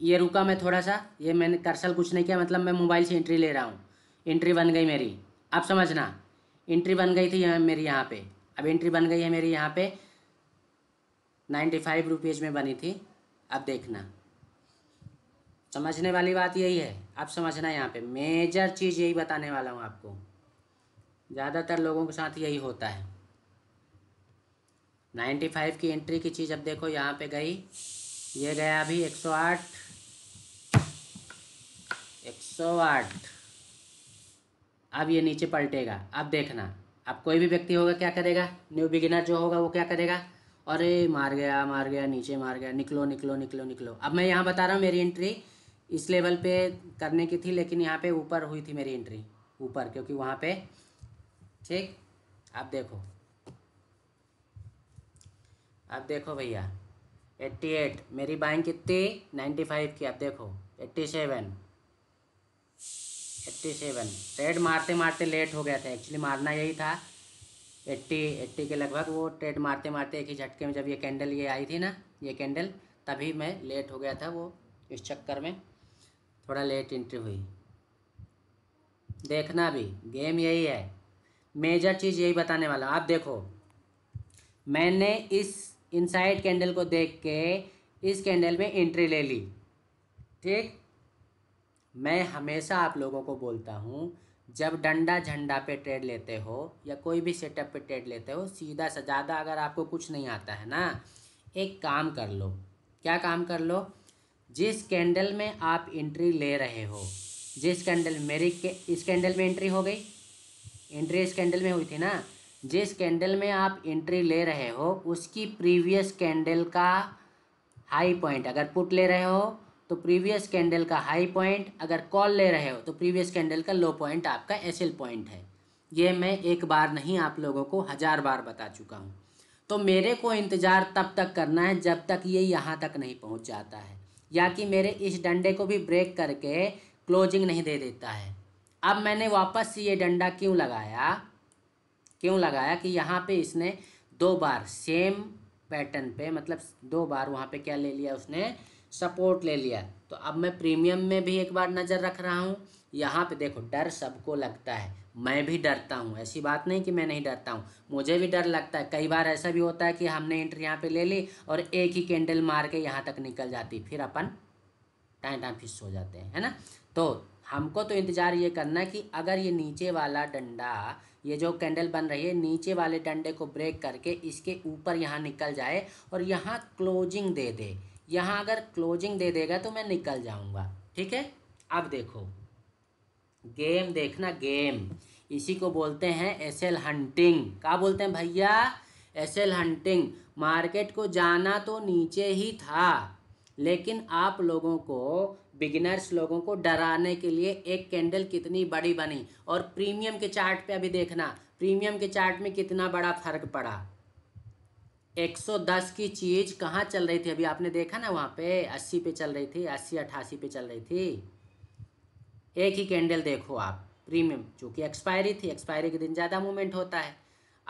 ये रुका मैं थोड़ा सा ये मैंने कर्सल कुछ नहीं किया मतलब मैं मोबाइल से एंट्री ले रहा हूँ एंट्री बन गई मेरी आप समझना एंट्री बन गई थी मेरी यहाँ पे अब एंट्री बन गई है मेरी यहाँ पे नाइन्टी फाइव रुपीज़ में बनी थी अब देखना समझने वाली बात यही है आप समझना यहाँ पे मेजर चीज़ यही बताने वाला हूँ आपको ज़्यादातर लोगों के साथ यही होता है नाइन्टी फाइव की एंट्री की चीज़ अब देखो यहाँ पे गई ये गया अभी एक सौ आठ एक सौ आठ अब ये नीचे पलटेगा अब देखना अब कोई भी व्यक्ति होगा क्या करेगा न्यू बिगिनर जो होगा वो क्या करेगा अरे मार गया मार गया नीचे मार गया निकलो निकलो निकलो निकलो अब मैं यहाँ बता रहा हूँ मेरी एंट्री इस लेवल पे करने की थी लेकिन यहाँ पे ऊपर हुई थी मेरी एंट्री ऊपर क्योंकि वहाँ पे ठीक आप देखो आप देखो भैया एट्टी एट मेरी बाइंग कितनी नाइन्टी फाइव की आप देखो eighty seven eighty seven trade मारते मारते लेट हो गया था एक्चुअली मारना यही था एट्टी एट्टी के लगभग वो ट्रेड मारते मारते एक ही झटके में जब ये कैंडल ये आई थी ना ये कैंडल तभी मैं लेट हो गया था वो इस चक्कर में थोड़ा लेट इंट्री हुई देखना भी गेम यही है मेजर चीज़ यही बताने वाला आप देखो मैंने इस इनसाइड कैंडल को देख के इस कैंडल में एंट्री ले ली ठीक मैं हमेशा आप लोगों को बोलता हूँ जब डंडा झंडा पे ट्रेड लेते हो या कोई भी सेटअप पे ट्रेड लेते हो सीधा सा ज़्यादा अगर आपको कुछ नहीं आता है ना एक काम कर लो क्या काम कर लो जिस कैंडल में आप इंट्री ले रहे हो जिस कैंडल मेरी इस कैंडल में एंट्री हो गई एंट्री इस कैंडल में हुई थी ना जिस कैंडल में आप एंट्री ले रहे हो उसकी प्रीवियस कैंडल का हाई पॉइंट अगर पुट ले रहे हो तो प्रीवियस कैंडल का हाई पॉइंट अगर कॉल ले रहे हो तो प्रीवियस कैंडल का लो पॉइंट आपका एस पॉइंट है ये मैं एक बार नहीं आप लोगों को हज़ार बार बता चुका हूँ तो मेरे को इंतज़ार तब तक करना है जब तक ये यहाँ तक नहीं पहुँच जाता है या कि मेरे इस डंडे को भी ब्रेक करके क्लोजिंग नहीं दे देता है अब मैंने वापस ये डंडा क्यों लगाया क्यों लगाया कि यहाँ पे इसने दो बार सेम पैटर्न पे मतलब दो बार वहाँ पे क्या ले लिया उसने सपोर्ट ले लिया तो अब मैं प्रीमियम में भी एक बार नज़र रख रहा हूँ यहाँ पे देखो डर सबको लगता है मैं भी डरता हूँ ऐसी बात नहीं कि मैं नहीं डरता हूँ मुझे भी डर लगता है कई बार ऐसा भी होता है कि हमने एंट्री यहाँ पे ले ली और एक ही कैंडल मार के यहाँ तक निकल जाती फिर अपन टाइम टाइम फिस हो जाते हैं है ना तो हमको तो इंतज़ार ये करना कि अगर ये नीचे वाला डंडा ये जो कैंडल बन रही है नीचे वाले डंडे को ब्रेक करके इसके ऊपर यहाँ निकल जाए और यहाँ क्लोजिंग दे दे यहाँ अगर क्लोजिंग दे देगा तो मैं निकल जाऊँगा ठीक है अब देखो गेम देखना गेम इसी को बोलते हैं एस एल हंटिंग क्या बोलते हैं भैया एस एल हंटिंग मार्केट को जाना तो नीचे ही था लेकिन आप लोगों को बिगिनर्स लोगों को डराने के लिए एक कैंडल कितनी बड़ी बनी और प्रीमियम के चार्ट पे अभी देखना प्रीमियम के चार्ट में कितना बड़ा फर्क पड़ा 110 की चीज़ कहाँ चल रही थी अभी आपने देखा ना वहाँ पे 80 पे चल रही थी 80 अट्ठासी पे चल रही थी एक ही कैंडल देखो आप प्रीमियम चूँकि एक्सपायरी थी एक्सपायरी के दिन ज़्यादा मूवमेंट होता है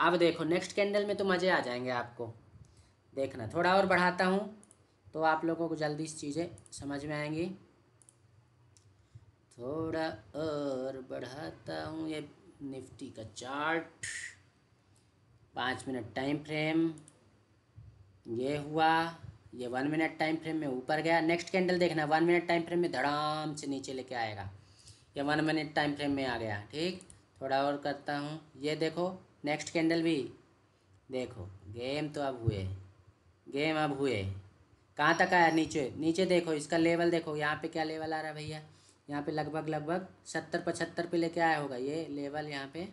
अब देखो नेक्स्ट कैंडल में तो मज़े आ जाएंगे आपको देखना थोड़ा और बढ़ाता हूँ तो आप लोगों को जल्दी चीज़ें समझ में आएंगी थोड़ा और बढ़ाता हूँ ये निफ्टी का चार्ट पाँच मिनट टाइम फ्रेम ये हुआ ये वन मिनट टाइम फ्रेम में ऊपर गया नेक्स्ट कैंडल देखना वन मिनट टाइम फ्रेम में धड़ाम से नीचे लेके आएगा ये वन मिनट टाइम फ्रेम में आ गया ठीक थोड़ा और करता हूँ ये देखो नेक्स्ट कैंडल भी देखो गेम तो अब हुए गेम अब हुए कहाँ तक आया नीचे नीचे देखो इसका लेवल देखो यहाँ पे क्या लेवल आ रहा है भैया यहाँ पे लगभग लगभग सत्तर पचहत्तर पे लेके आया होगा ये लेवल यहाँ पे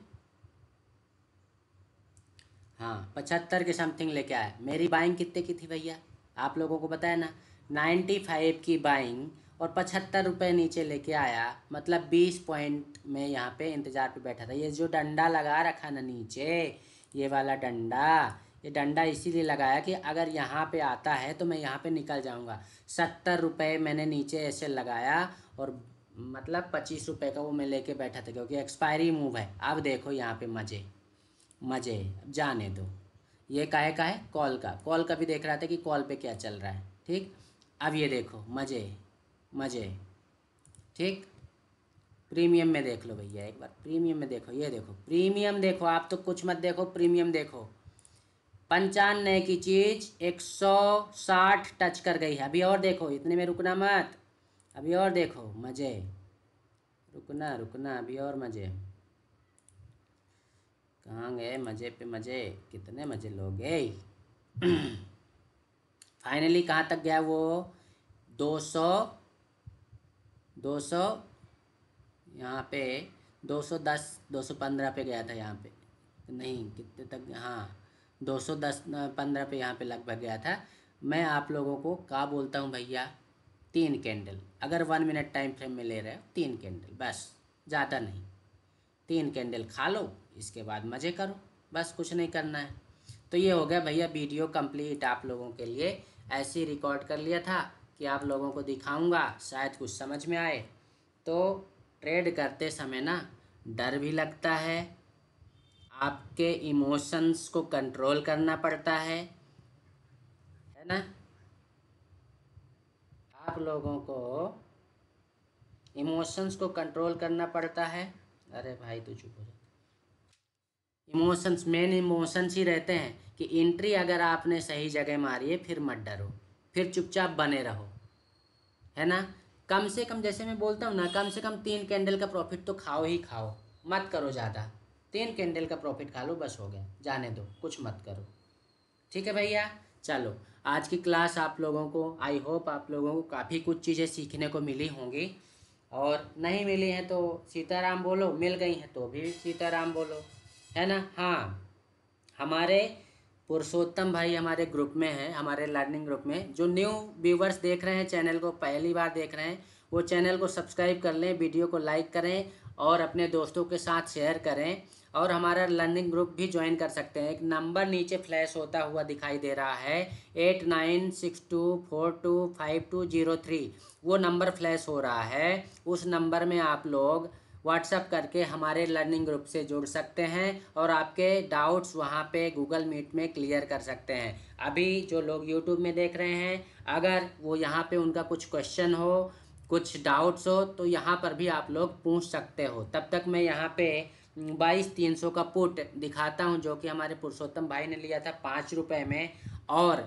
हाँ पचहत्तर के समथिंग लेके आया मेरी बाइंग कितने की थी भैया आप लोगों को बताया ना नाइन्टी फाइव की बाइंग और पचहत्तर रुपये नीचे लेके आया मतलब बीस पॉइंट में यहाँ पे इंतज़ार पे बैठा था ये जो डंडा लगा रखा ना नीचे ये वाला डंडा ये डंडा इसीलिए लगाया कि अगर यहाँ पे आता है तो मैं यहाँ पे निकल जाऊँगा सत्तर रुपये मैंने नीचे ऐसे लगाया और मतलब पच्चीस रुपये का वो मैं लेके बैठा था क्योंकि एक्सपायरी मूव है अब देखो यहाँ पे मज़े मज़े अब जाने दो ये काहे का है कॉल का कॉल का भी देख रहा था कि कॉल पे क्या चल रहा है ठीक अब ये देखो मज़े मज़े ठीक प्रीमियम में देख लो भैया एक बार प्रीमियम में देखो ये देखो प्रीमियम देखो आप तो कुछ मत देखो प्रीमियम देखो पंचानवे की चीज़ एक सौ साठ टच कर गई है अभी और देखो इतने में रुकना मत अभी और देखो मज़े रुकना रुकना अभी और मज़े कहाँ गए मज़े पे मज़े कितने मज़े लोगे फाइनली कहाँ तक गया वो दो सौ दो सौ यहाँ पे दो सौ दस दो सौ पंद्रह पे गया था यहाँ पे नहीं कितने तक हाँ दो सौ दस पंद्रह पे यहाँ पे लगभग गया था मैं आप लोगों को कहा बोलता हूँ भैया तीन कैंडल अगर वन मिनट टाइम फ्रेम में ले रहे हो तीन कैंडल बस ज़्यादा नहीं तीन कैंडल खा लो इसके बाद मज़े करो बस कुछ नहीं करना है तो ये हो गया भैया वीडियो कंप्लीट आप लोगों के लिए ऐसे ही रिकॉर्ड कर लिया था कि आप लोगों को दिखाऊंगा शायद कुछ समझ में आए तो ट्रेड करते समय ना डर भी लगता है आपके इमोशंस को कंट्रोल करना पड़ता है है ना आप लोगों को इमोशंस को कंट्रोल करना पड़ता है अरे भाई तू चुप हो जा इमोशंस मेन इमोशंस ही रहते हैं कि एंट्री अगर आपने सही जगह मारी है फिर मत डरो फिर चुपचाप बने रहो है ना कम से कम जैसे मैं बोलता हूँ ना कम से कम तीन कैंडल का प्रॉफिट तो खाओ ही खाओ मत करो ज़्यादा तीन कैंडल का प्रॉफिट खा लो बस हो गया जाने दो कुछ मत करो ठीक है भैया चलो आज की क्लास आप लोगों को आई होप आप लोगों को काफ़ी कुछ चीज़ें सीखने को मिली होंगी और नहीं मिली हैं तो सीताराम बोलो मिल गई हैं तो भी सीताराम बोलो है ना हाँ हमारे पुरुषोत्तम भाई हमारे ग्रुप में है हमारे लर्निंग ग्रुप में जो न्यू व्यूवर्स देख रहे हैं चैनल को पहली बार देख रहे हैं वो चैनल को सब्सक्राइब कर लें वीडियो को लाइक करें और अपने दोस्तों के साथ शेयर करें और हमारा लर्निंग ग्रुप भी ज्वाइन कर सकते हैं एक नंबर नीचे फ्लैश होता हुआ दिखाई दे रहा है eight nine six two four two five two zero three वो नंबर फ्लैश हो रहा है उस नंबर में आप लोग व्हाट्सअप करके हमारे लर्निंग ग्रुप से जुड़ सकते हैं और आपके डाउट्स वहाँ पे गूगल मीट में क्लियर कर सकते हैं अभी जो लोग यूट्यूब में देख रहे हैं अगर वो यहाँ पे उनका कुछ क्वेश्चन हो कुछ डाउट्स हो तो यहाँ पर भी आप लोग पूछ सकते हो तब तक मैं यहाँ पे बाईस तीन सौ का पुट दिखाता हूँ जो कि हमारे पुरुषोत्तम भाई ने लिया था पाँच रुपये में और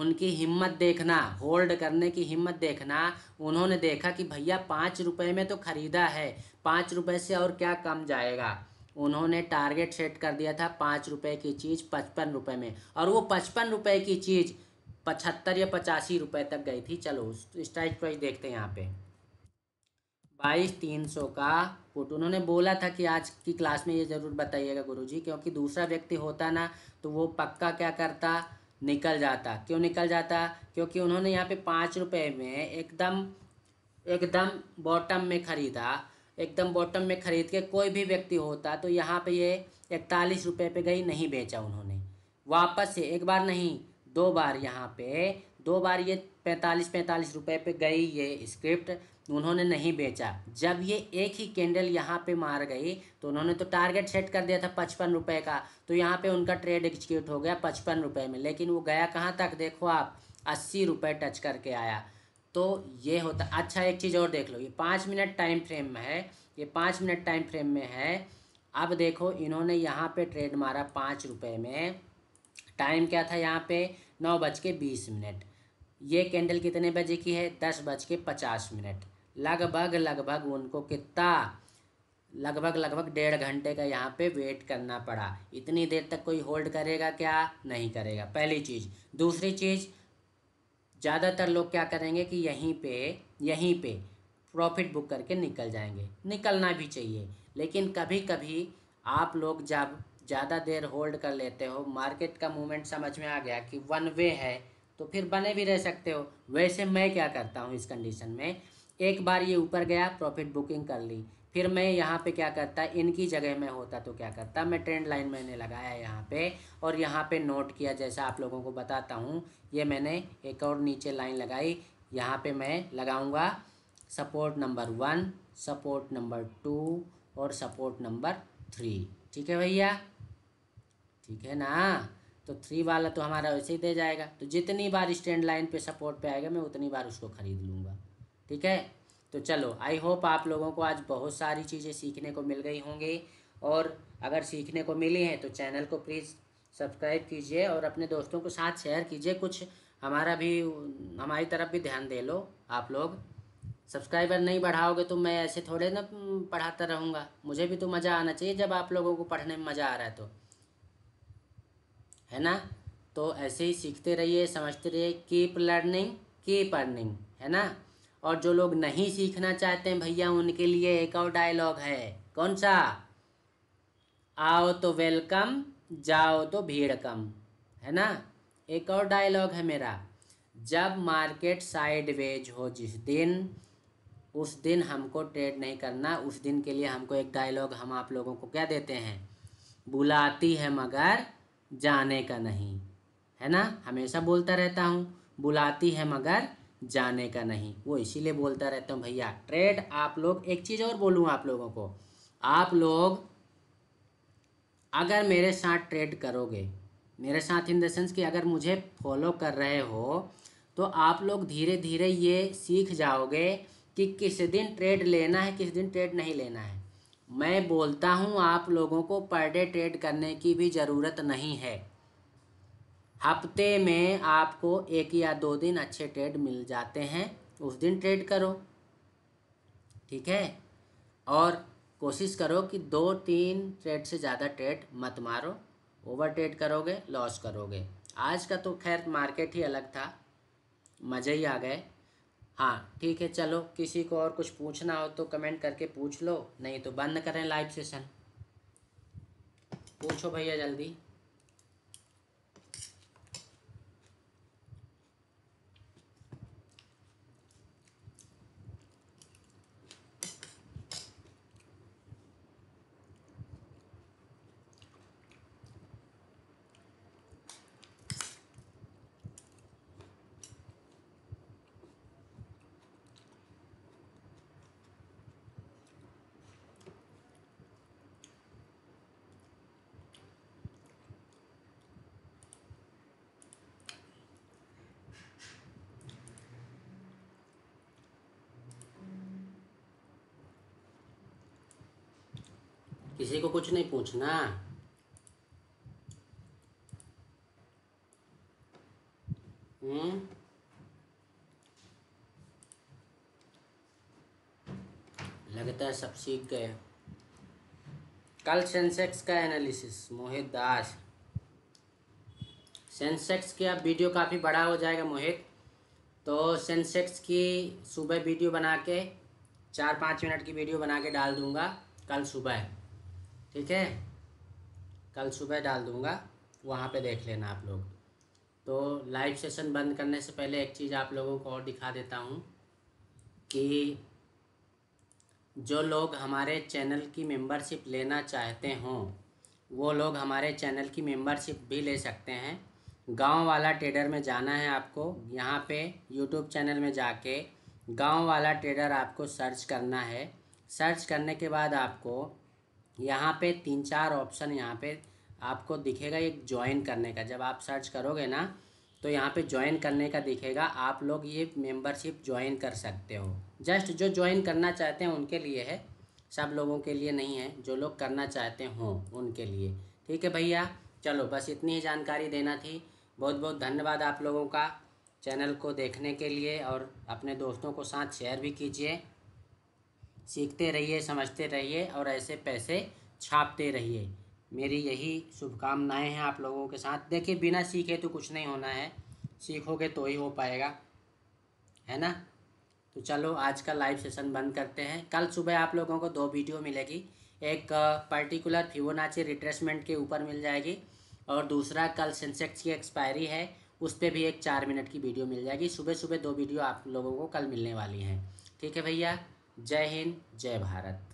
उनकी हिम्मत देखना होल्ड करने की हिम्मत देखना उन्होंने देखा कि भैया पाँच रुपये में तो ख़रीदा है पाँच रुपये से और क्या कम जाएगा उन्होंने टारगेट सेट कर दिया था पाँच रुपये की चीज़ पचपन रुपये में और वो पचपन रुपये की चीज़ पचहत्तर या पचासी रुपये तक गई थी चलो स्ट्राइक प्राइस देखते हैं यहाँ पे बाईस तीन सौ का फुट उन्होंने बोला था कि आज की क्लास में ये ज़रूर बताइएगा गुरुजी क्योंकि दूसरा व्यक्ति होता ना तो वो पक्का क्या करता निकल जाता क्यों निकल जाता क्योंकि उन्होंने यहाँ पे पाँच रुपये में एकदम एकदम बॉटम में ख़रीदा एकदम बॉटम में ख़रीद के कोई भी व्यक्ति होता तो यहाँ पे ये इकतालीस रुपये पे गई नहीं बेचा उन्होंने वापस से एक बार नहीं दो बार यहाँ पे दो बार ये पैंतालीस पैंतालीस रुपये पे गई ये स्क्रिप्ट उन्होंने नहीं बेचा जब ये एक ही कैंडल यहाँ पे मार गई तो उन्होंने तो टारगेट सेट कर दिया था पचपन रुपये का तो यहाँ पे उनका ट्रेड एक्सिक्यूट हो गया पचपन रुपये में लेकिन वो गया कहाँ तक देखो आप अस्सी रुपये टच करके आया तो ये होता अच्छा एक चीज़ और देख लो ये पाँच मिनट टाइम फ्रेम में है ये पाँच मिनट टाइम फ्रेम में है अब देखो इन्होंने यहाँ पे ट्रेड मारा पाँच रुपये में टाइम क्या था यहाँ पे नौ बज के बीस मिनट ये कैंडल कितने बजे की है दस बज के पचास मिनट लगभग लगभग उनको कितना लगभग लगभग डेढ़ घंटे का यहाँ पे वेट करना पड़ा इतनी देर तक कोई होल्ड करेगा क्या नहीं करेगा पहली चीज़ दूसरी चीज़ ज़्यादातर लोग क्या करेंगे कि यहीं पे यहीं पे प्रॉफिट बुक करके निकल जाएंगे निकलना भी चाहिए लेकिन कभी कभी आप लोग जब ज़्यादा देर होल्ड कर लेते हो मार्केट का मूवमेंट समझ में आ गया कि वन वे है तो फिर बने भी रह सकते हो वैसे मैं क्या करता हूँ इस कंडीशन में एक बार ये ऊपर गया प्रॉफिट बुकिंग कर ली फिर मैं यहाँ पे क्या करता इनकी जगह में होता तो क्या करता मैं ट्रेंड लाइन मैंने लगाया यहाँ पे और यहाँ पे नोट किया जैसा आप लोगों को बताता हूँ ये मैंने एक और नीचे लाइन लगाई यहाँ पे मैं लगाऊंगा support number one support number two और सपोर्ट नंबर थ्री ठीक है भैया ठीक है ना तो थ्री वाला तो हमारा वैसे ही दे जाएगा तो जितनी बार स्टैंड लाइन पे सपोर्ट पे आएगा मैं उतनी बार उसको ख़रीद लूँगा ठीक है तो चलो आई होप आप लोगों को आज बहुत सारी चीज़ें सीखने को मिल गई होंगी और अगर सीखने को मिली हैं तो चैनल को प्लीज़ सब्सक्राइब कीजिए और अपने दोस्तों के साथ शेयर कीजिए कुछ हमारा भी हमारी तरफ भी ध्यान दे लो आप लोग सब्सक्राइबर नहीं बढ़ाओगे तो मैं ऐसे थोड़े ना पढ़ाता रहूँगा मुझे भी तो मज़ा आना चाहिए जब आप लोगों को पढ़ने में मज़ा आ रहा है तो है ना तो ऐसे ही सीखते रहिए समझते रहिए कीप लर्निंग कीप अर्निंग है ना और जो लोग नहीं सीखना चाहते हैं भैया उनके लिए एक और डायलॉग है कौन सा आओ तो वेलकम जाओ तो भीड़ कम है ना एक और डायलॉग है मेरा जब मार्केट साइडवेज हो जिस दिन उस दिन हमको ट्रेड नहीं करना उस दिन के लिए हमको एक डायलॉग हम आप लोगों को क्या देते हैं बुलाती है मगर जाने का नहीं है ना हमेशा बोलता रहता हूँ बुलाती है मगर जाने का नहीं वो इसीलिए बोलता रहता हूँ भैया ट्रेड आप लोग एक चीज़ और बोलूँ आप लोगों को आप लोग अगर मेरे साथ ट्रेड करोगे मेरे साथ इन द सेंस कि अगर मुझे फॉलो कर रहे हो तो आप लोग धीरे धीरे ये सीख जाओगे कि किस दिन ट्रेड लेना है किस दिन ट्रेड नहीं लेना है मैं बोलता हूँ आप लोगों को पर डे ट्रेड करने की भी ज़रूरत नहीं है हफ्ते में आपको एक या दो दिन अच्छे ट्रेड मिल जाते हैं उस दिन ट्रेड करो ठीक है और कोशिश करो कि दो तीन ट्रेड से ज़्यादा ट्रेड मत मारो ओवर ट्रेड करोगे लॉस करोगे आज का तो खैर मार्केट ही अलग था मज़े ही आ गए हाँ ठीक है चलो किसी को और कुछ पूछना हो तो कमेंट करके पूछ लो नहीं तो बंद करें लाइव सेशन पूछो भैया जल्दी कुछ नहीं पूछना हम्म लगता है सब सीख गए कल सेंसेक्स का एनालिसिस मोहित दास सेंसेक्स की अब वीडियो काफ़ी बड़ा हो जाएगा मोहित तो सेंसेक्स की सुबह वीडियो बना के चार पाँच मिनट की वीडियो बना के डाल दूंगा कल सुबह ठीक है कल सुबह डाल दूँगा वहाँ पे देख लेना आप लोग तो लाइव सेशन बंद करने से पहले एक चीज़ आप लोगों को और दिखा देता हूँ कि जो लोग हमारे चैनल की मेंबरशिप लेना चाहते हों वो लोग हमारे चैनल की मेंबरशिप भी ले सकते हैं गांव वाला ट्रेडर में जाना है आपको यहाँ पे यूट्यूब चैनल में जाके गांव वाला ट्रेडर आपको सर्च करना है सर्च करने के बाद आपको यहाँ पे तीन चार ऑप्शन यहाँ पे आपको दिखेगा एक ज्वाइन करने का जब आप सर्च करोगे ना तो यहाँ पे ज्वाइन करने का दिखेगा आप लोग ये मेंबरशिप ज्वाइन कर सकते हो जस्ट जो ज्वाइन करना चाहते हैं उनके लिए है सब लोगों के लिए नहीं है जो लोग करना चाहते हों उनके लिए ठीक है भैया चलो बस इतनी ही जानकारी देना थी बहुत बहुत धन्यवाद आप लोगों का चैनल को देखने के लिए और अपने दोस्तों को साथ शेयर भी कीजिए सीखते रहिए समझते रहिए और ऐसे पैसे छापते रहिए मेरी यही शुभकामनाएं हैं आप लोगों के साथ देखिए बिना सीखे तो कुछ नहीं होना है सीखोगे तो ही हो पाएगा है ना तो चलो आज का लाइव सेशन बंद करते हैं कल सुबह आप लोगों को दो वीडियो मिलेगी एक पर्टिकुलर फिवोनाची रिट्रेसमेंट के ऊपर मिल जाएगी और दूसरा कल सेंसेक्स की एक्सपायरी है उस पर भी एक चार मिनट की वीडियो मिल जाएगी सुबह सुबह दो वीडियो आप लोगों को कल मिलने वाली हैं ठीक है भैया जय हिंद जय भारत